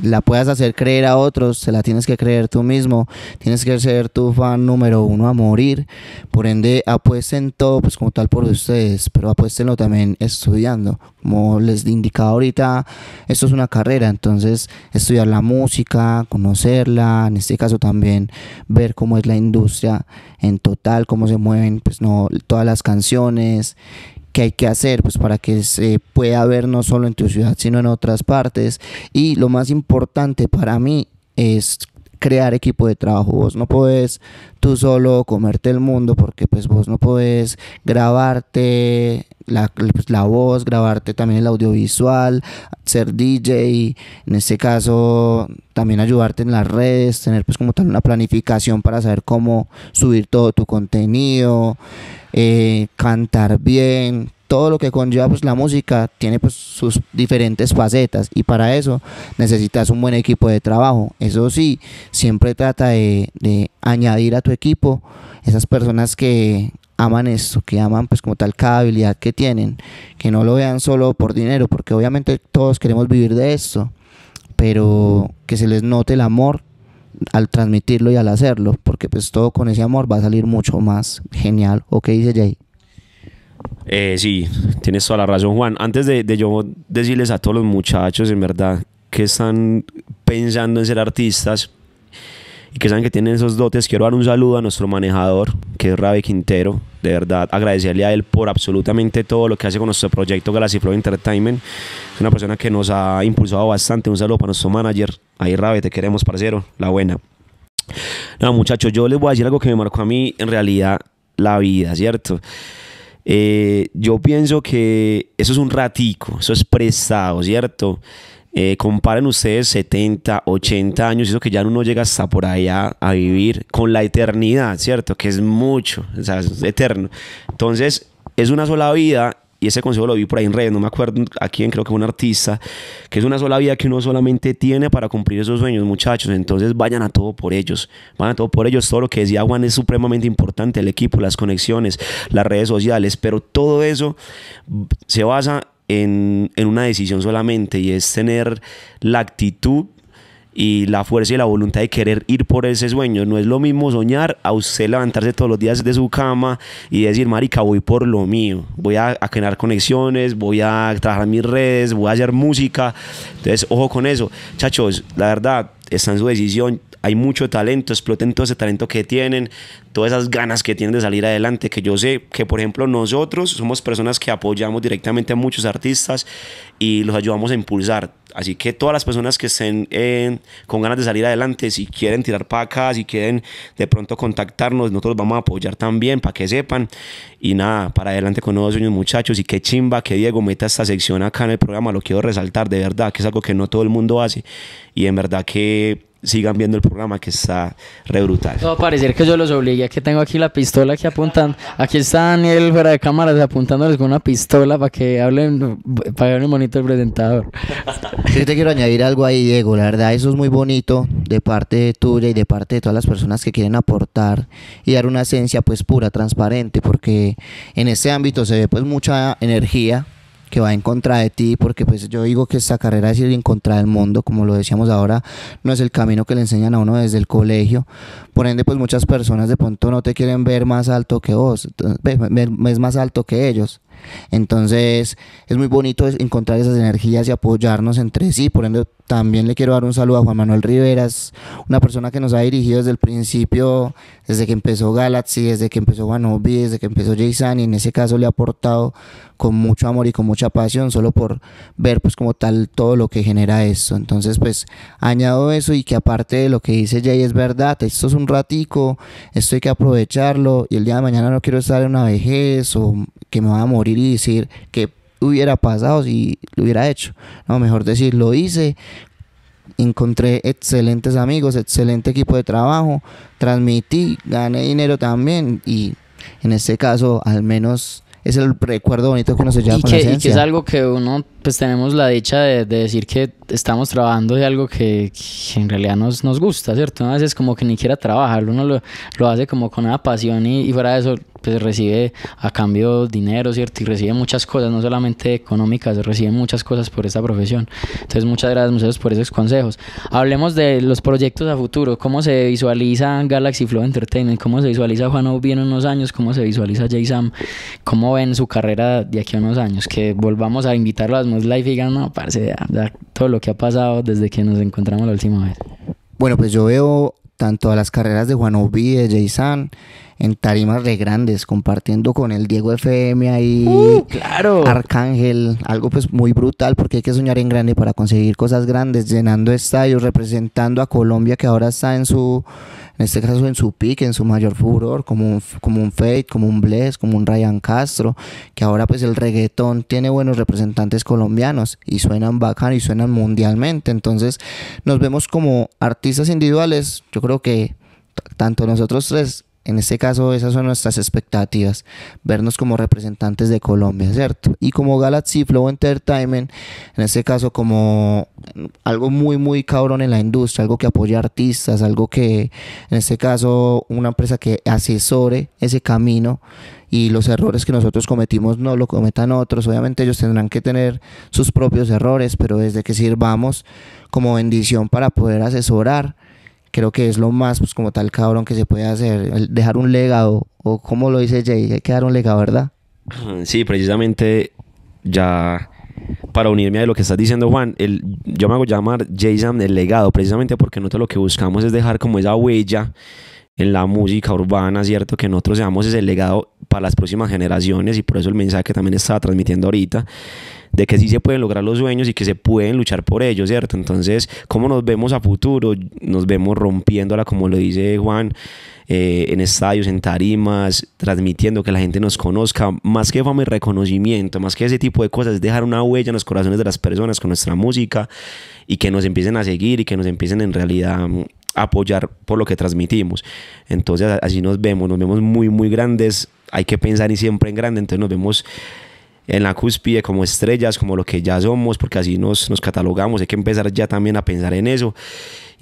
la puedas hacer creer a otros, se la tienes que creer tú mismo, tienes que ser tu fan número uno a morir, por ende apuesten todo pues como tal por ustedes, pero apuestenlo también estudiando, como les indicaba ahorita, esto es una carrera, entonces estudiar la música, conocerla, en este caso también ver cómo es la industria en total, cómo se mueven pues no todas las canciones que hay que hacer pues, para que se pueda ver no solo en tu ciudad, sino en otras partes. Y lo más importante para mí es crear equipo de trabajo. Vos no puedes tú solo comerte el mundo porque pues vos no puedes grabarte la, pues, la voz, grabarte también el audiovisual, ser DJ, en este caso también ayudarte en las redes, tener pues como tal una planificación para saber cómo subir todo tu contenido, eh, cantar bien, todo lo que conlleva pues, la música tiene pues, sus diferentes facetas y para eso necesitas un buen equipo de trabajo. Eso sí, siempre trata de, añadir a tu equipo esas personas que, aman esto, que aman pues como tal cada habilidad que tienen, que no lo vean solo por dinero, porque obviamente todos queremos vivir de esto, pero que se les note el amor al transmitirlo y al hacerlo, porque pues todo con ese amor va a salir mucho más genial. ¿O qué dice Jay? Eh, sí, tienes toda la razón, Juan. Antes de, yo decirles a todos los muchachos, en verdad, que están pensando en ser artistas y que saben que tienen esos dotes, quiero dar un saludo a nuestro manejador, que es Rabe Quintero. De verdad, agradecerle a él por absolutamente todo lo que hace con nuestro proyecto Galaxy Flow Entertainment. Es una persona que nos ha impulsado bastante. Un saludo para nuestro manager. Ahí, Rabe, te queremos, parcero. La buena. no, muchachos, yo les voy a decir algo que me marcó a mí, en realidad, la vida, ¿cierto? Eh, yo pienso que eso es un ratico, eso es prestado, ¿cierto? Eh, comparen ustedes 70, 80 años, eso que ya uno llega hasta por allá a vivir con la eternidad, ¿cierto? Que es mucho, o sea, es eterno. Entonces, es una sola vida y ese consejo lo vi por ahí en redes, no me acuerdo a quién, creo que un artista, que es una sola vida que uno solamente tiene para cumplir esos sueños, muchachos. Entonces vayan a todo por ellos, vayan a todo por ellos. Todo lo que decía Juan es supremamente importante, el equipo, las conexiones, las redes sociales, pero todo eso se basa en, en una decisión solamente y es tener la actitud y la fuerza y la voluntad de querer ir por ese sueño. No es lo mismo soñar a usted levantarse todos los días de su cama y decir, marica, voy por lo mío. Voy a, crear conexiones, voy a trabajar mis redes, voy a hacer música. Entonces, ojo con eso. Chachos, la verdad, está en su decisión hay mucho talento, exploten todo ese talento que tienen, todas esas ganas que tienen de salir adelante, que yo sé que por ejemplo nosotros somos personas que apoyamos directamente a muchos artistas y los ayudamos a impulsar. Así que todas las personas que estén eh, con ganas de salir adelante, si quieren tirar para acá, si quieren de pronto contactarnos, nosotros vamos a apoyar también para que sepan. Y nada, para adelante con nuevos sueños muchachos y qué chimba que Diego meta esta sección acá en el programa, lo quiero resaltar de verdad, que es algo que no todo el mundo hace y en verdad que sigan viendo el programa que está re brutal. a parecer que yo los obligué, que tengo aquí la pistola que apuntan, Aquí está Daniel fuera de cámara apuntándoles con una pistola para que hablen, para que hablen bonito el presentador. Yo te quiero añadir algo ahí, Diego. La verdad, eso es muy bonito de parte tuya y de parte de todas las personas que quieren aportar y dar una esencia pues pura, transparente, porque en este ámbito se ve pues mucha energía que va en contra de ti, porque pues yo digo que esta carrera es ir en contra del mundo, como lo decíamos ahora, no es el camino que le enseñan a uno desde el colegio, por ende pues muchas personas de pronto no te quieren ver más alto que vos, es más alto que ellos. Entonces es muy bonito encontrar esas energías y apoyarnos entre sí. Por ende, también le quiero dar un saludo a Juan Manuel es una persona que nos ha dirigido desde el principio, desde que empezó Galaxy, desde que empezó Wanobi, desde que empezó Jason, y en ese caso le ha aportado con mucho amor y con mucha pasión, solo por ver pues como tal todo lo que genera esto. Entonces, pues añado eso y que aparte de lo que dice Jay es verdad, esto es un ratico, esto hay que aprovecharlo, y el día de mañana no quiero estar en una vejez o que me va a morir y decir que hubiera pasado si lo hubiera hecho. No, mejor decir, lo hice, encontré excelentes amigos, excelente equipo de trabajo, transmití, gané dinero también y en este caso al menos es el recuerdo bonito que uno se lleva y con que, y que es algo que uno pues tenemos la dicha de, decir que estamos trabajando de algo que, en realidad nos, nos gusta, ¿cierto? a veces como que ni quiera trabajar, uno lo, lo hace como con una pasión y fuera de eso pues recibe a cambio dinero, ¿cierto? Y recibe muchas cosas, no solamente económicas, recibe muchas cosas por esta profesión. Entonces, muchas gracias, muchachos por esos consejos. Hablemos de los proyectos a futuro. ¿Cómo se visualiza Galaxy Flow Entertainment? ¿Cómo se visualiza Juan Obi en unos años? ¿Cómo se visualiza Jay Sam? ¿Cómo ven su carrera de aquí a unos años? Que volvamos a invitarlo a Smooth live y digan, no, parce, todo lo que ha pasado desde que nos encontramos la última vez. Bueno, pues yo veo tanto a las carreras de Juan Obi, de Jay sam en tarimas de grandes, compartiendo con el Diego FM ahí, ¡Uh, claro. Arcángel, algo pues muy brutal, porque hay que soñar en grande para conseguir cosas grandes, llenando estadios, representando a Colombia que ahora está en su, en este caso en su pique, en su mayor furor, como un, como un Fate, como un Bless, como un Ryan Castro, que ahora pues el reggaetón tiene buenos representantes colombianos y suenan bacán y suenan mundialmente, entonces nos vemos como artistas individuales, yo creo que tanto nosotros tres en este caso, esas son nuestras expectativas, vernos como representantes de Colombia, ¿cierto? Y como Galaxy Flow Entertainment, en este caso como algo muy, muy cabrón en la industria, algo que apoya artistas, algo que, en este caso, una empresa que asesore ese camino y los errores que nosotros cometimos no lo cometan otros. Obviamente ellos tendrán que tener sus propios errores, pero desde que sirvamos como bendición para poder asesorar creo que es lo más, pues como tal cabrón que se puede hacer, dejar un legado, o como lo dice Jay, hay que dar un legado, ¿verdad? Sí, precisamente ya para unirme a lo que estás diciendo Juan, el, yo me hago llamar Jason el legado, precisamente porque nosotros lo que buscamos es dejar como esa huella en la música urbana, ¿cierto? Que nosotros seamos ese legado para las próximas generaciones y por eso el mensaje que también estaba transmitiendo ahorita de que sí se pueden lograr los sueños y que se pueden luchar por ellos, ¿cierto? Entonces, ¿cómo nos vemos a futuro? Nos vemos rompiéndola, como lo dice Juan, eh, en estadios, en tarimas, transmitiendo, que la gente nos conozca. Más que fama y reconocimiento, más que ese tipo de cosas, es dejar una huella en los corazones de las personas con nuestra música y que nos empiecen a seguir y que nos empiecen en realidad mm, a apoyar por lo que transmitimos. Entonces, así nos vemos, nos vemos muy, muy grandes. Hay que pensar y siempre en grande, entonces nos vemos en la cúspide como estrellas, como lo que ya somos, porque así nos, nos catalogamos. Hay que empezar ya también a pensar en eso.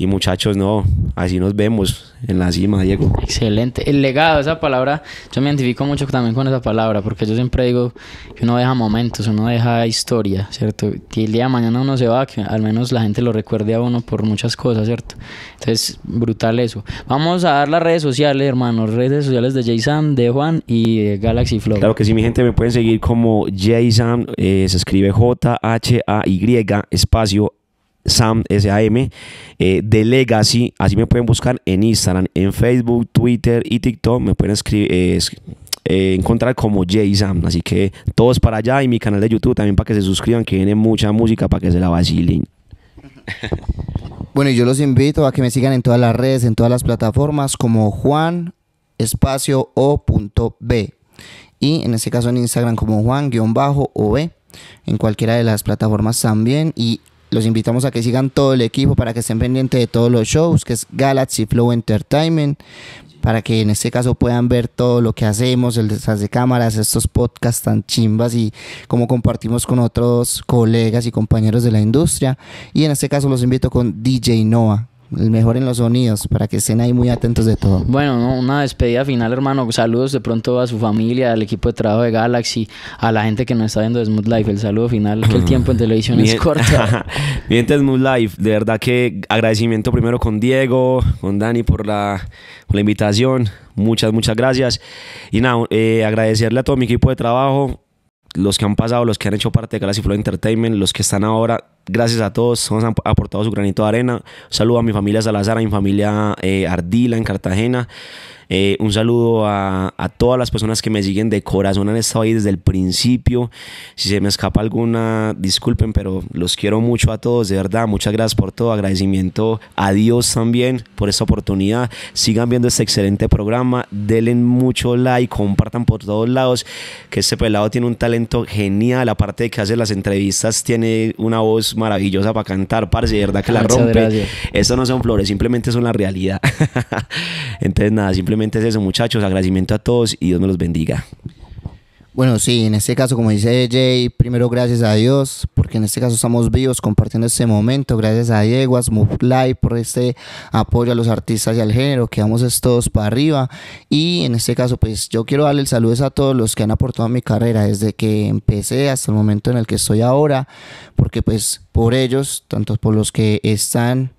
Y muchachos, no, así nos vemos en la cima, Diego. Excelente. El legado, esa palabra, yo me identifico mucho también con esa palabra, porque yo siempre digo que uno deja momentos, uno deja historia, ¿cierto? que el día de mañana uno se va, que al menos la gente lo recuerde a uno por muchas cosas, ¿cierto? Entonces, brutal eso. Vamos a dar las redes sociales, hermanos, redes sociales de Jason, de Juan y Galaxy Flow. Claro que sí, mi gente, me pueden seguir como Jason, eh, se escribe J-H-A-Y, espacio Sam a eh, de Legacy. Así me pueden buscar en Instagram, en Facebook, Twitter y TikTok. Me pueden escribir. Eh, eh, encontrar como Jay Sam. Así que todos para allá y mi canal de YouTube también para que se suscriban, que viene mucha música para que se la vacilen. [laughs] Bueno, y yo los invito a que me sigan en todas las redes, en todas las plataformas, como Juan espacio B Y en este caso en Instagram como juan o B, En cualquiera de las plataformas también. Y los invitamos a que sigan todo el equipo para que estén pendientes de todos los shows, que es Galaxy Flow Entertainment, para que en este caso puedan ver todo lo que hacemos, el detrás de cámaras, estos podcasts tan chimbas y cómo compartimos con otros colegas y compañeros de la industria. Y en este caso los invito con DJ Noah, el mejor en los sonidos, para que estén ahí muy atentos de todo. Bueno, una despedida final, hermano. Saludos de pronto a su familia, al equipo de trabajo de Galaxy, a la gente que nos está viendo de Smooth Life. El saludo final, que el tiempo en televisión es [laughs] corto. Bien, [laughs] Smooth Life, de verdad que agradecimiento primero con Diego, con Dani por la, la invitación. Muchas, muchas gracias. Y nada, eh, agradecerle a todo mi equipo de trabajo los que han pasado, los que han hecho parte de Galaxy Flow Entertainment, los que están ahora, gracias a todos, todos han aportado su granito de arena. Un saludo a mi familia Salazar, a mi familia eh, Ardila en Cartagena, eh, un saludo a, todas las personas que me siguen de corazón, han estado ahí desde el principio. Si se me escapa alguna, disculpen, pero los quiero mucho a todos, de verdad. Muchas gracias por todo. Agradecimiento a Dios también por esta oportunidad. Sigan viendo este excelente programa. Denle mucho like, compartan por todos lados. Que este pelado tiene un talento genial. Aparte de que hace las entrevistas, tiene una voz maravillosa para cantar, parce. De verdad que la rompe. eso no son flores, simplemente son la realidad. [laughs] Entonces, nada, simplemente es eso, muchachos. Agradecimiento a todos y Dios me los bendiga. Bueno, sí, en este caso, como dice Jay, primero gracias a Dios, porque en este caso estamos vivos compartiendo este momento. Gracias a Smooth Live, por este apoyo a los artistas y al género, quedamos todos para arriba. Y en este caso, pues yo quiero darle el saludos a todos los que han aportado a mi carrera desde que empecé hasta el momento en el que estoy ahora, porque pues por ellos, tanto por los que están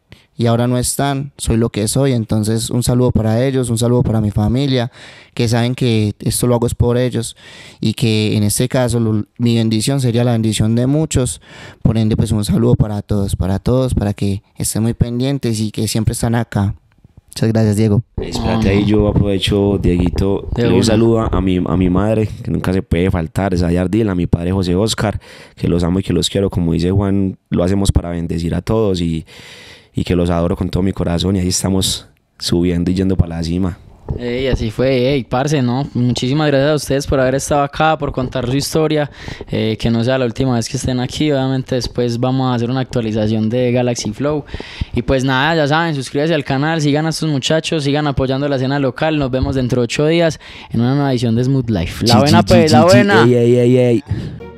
y ahora no están, soy lo que soy. Entonces un saludo para ellos, un saludo para mi familia, que saben que esto lo hago es por ellos y que en este caso mi bendición sería la bendición de muchos. Por ende, pues un saludo para todos, para todos, para que estén muy pendientes y que siempre están acá. Muchas gracias, Diego. Espérate ahí, yo aprovecho, Dieguito. un saludo a mi, a mi madre, que nunca se puede faltar, es Yardil, a mi padre José Oscar, que los amo y que los quiero. Como dice Juan, lo hacemos para bendecir a todos y y que los adoro con todo mi corazón y ahí estamos subiendo y yendo para la cima. Ey, así fue, ey, parce, ¿no? Muchísimas gracias a ustedes por haber estado acá, por contar su historia, eh, que no sea la última vez que estén aquí, obviamente después vamos a hacer una actualización de Galaxy Flow. Y pues nada, ya saben, suscríbase al canal, sigan a estos muchachos, sigan apoyando la escena local, nos vemos dentro de ocho días en una nueva edición de Smooth Life. La buena, pues, la buena. Ey, ey, ey,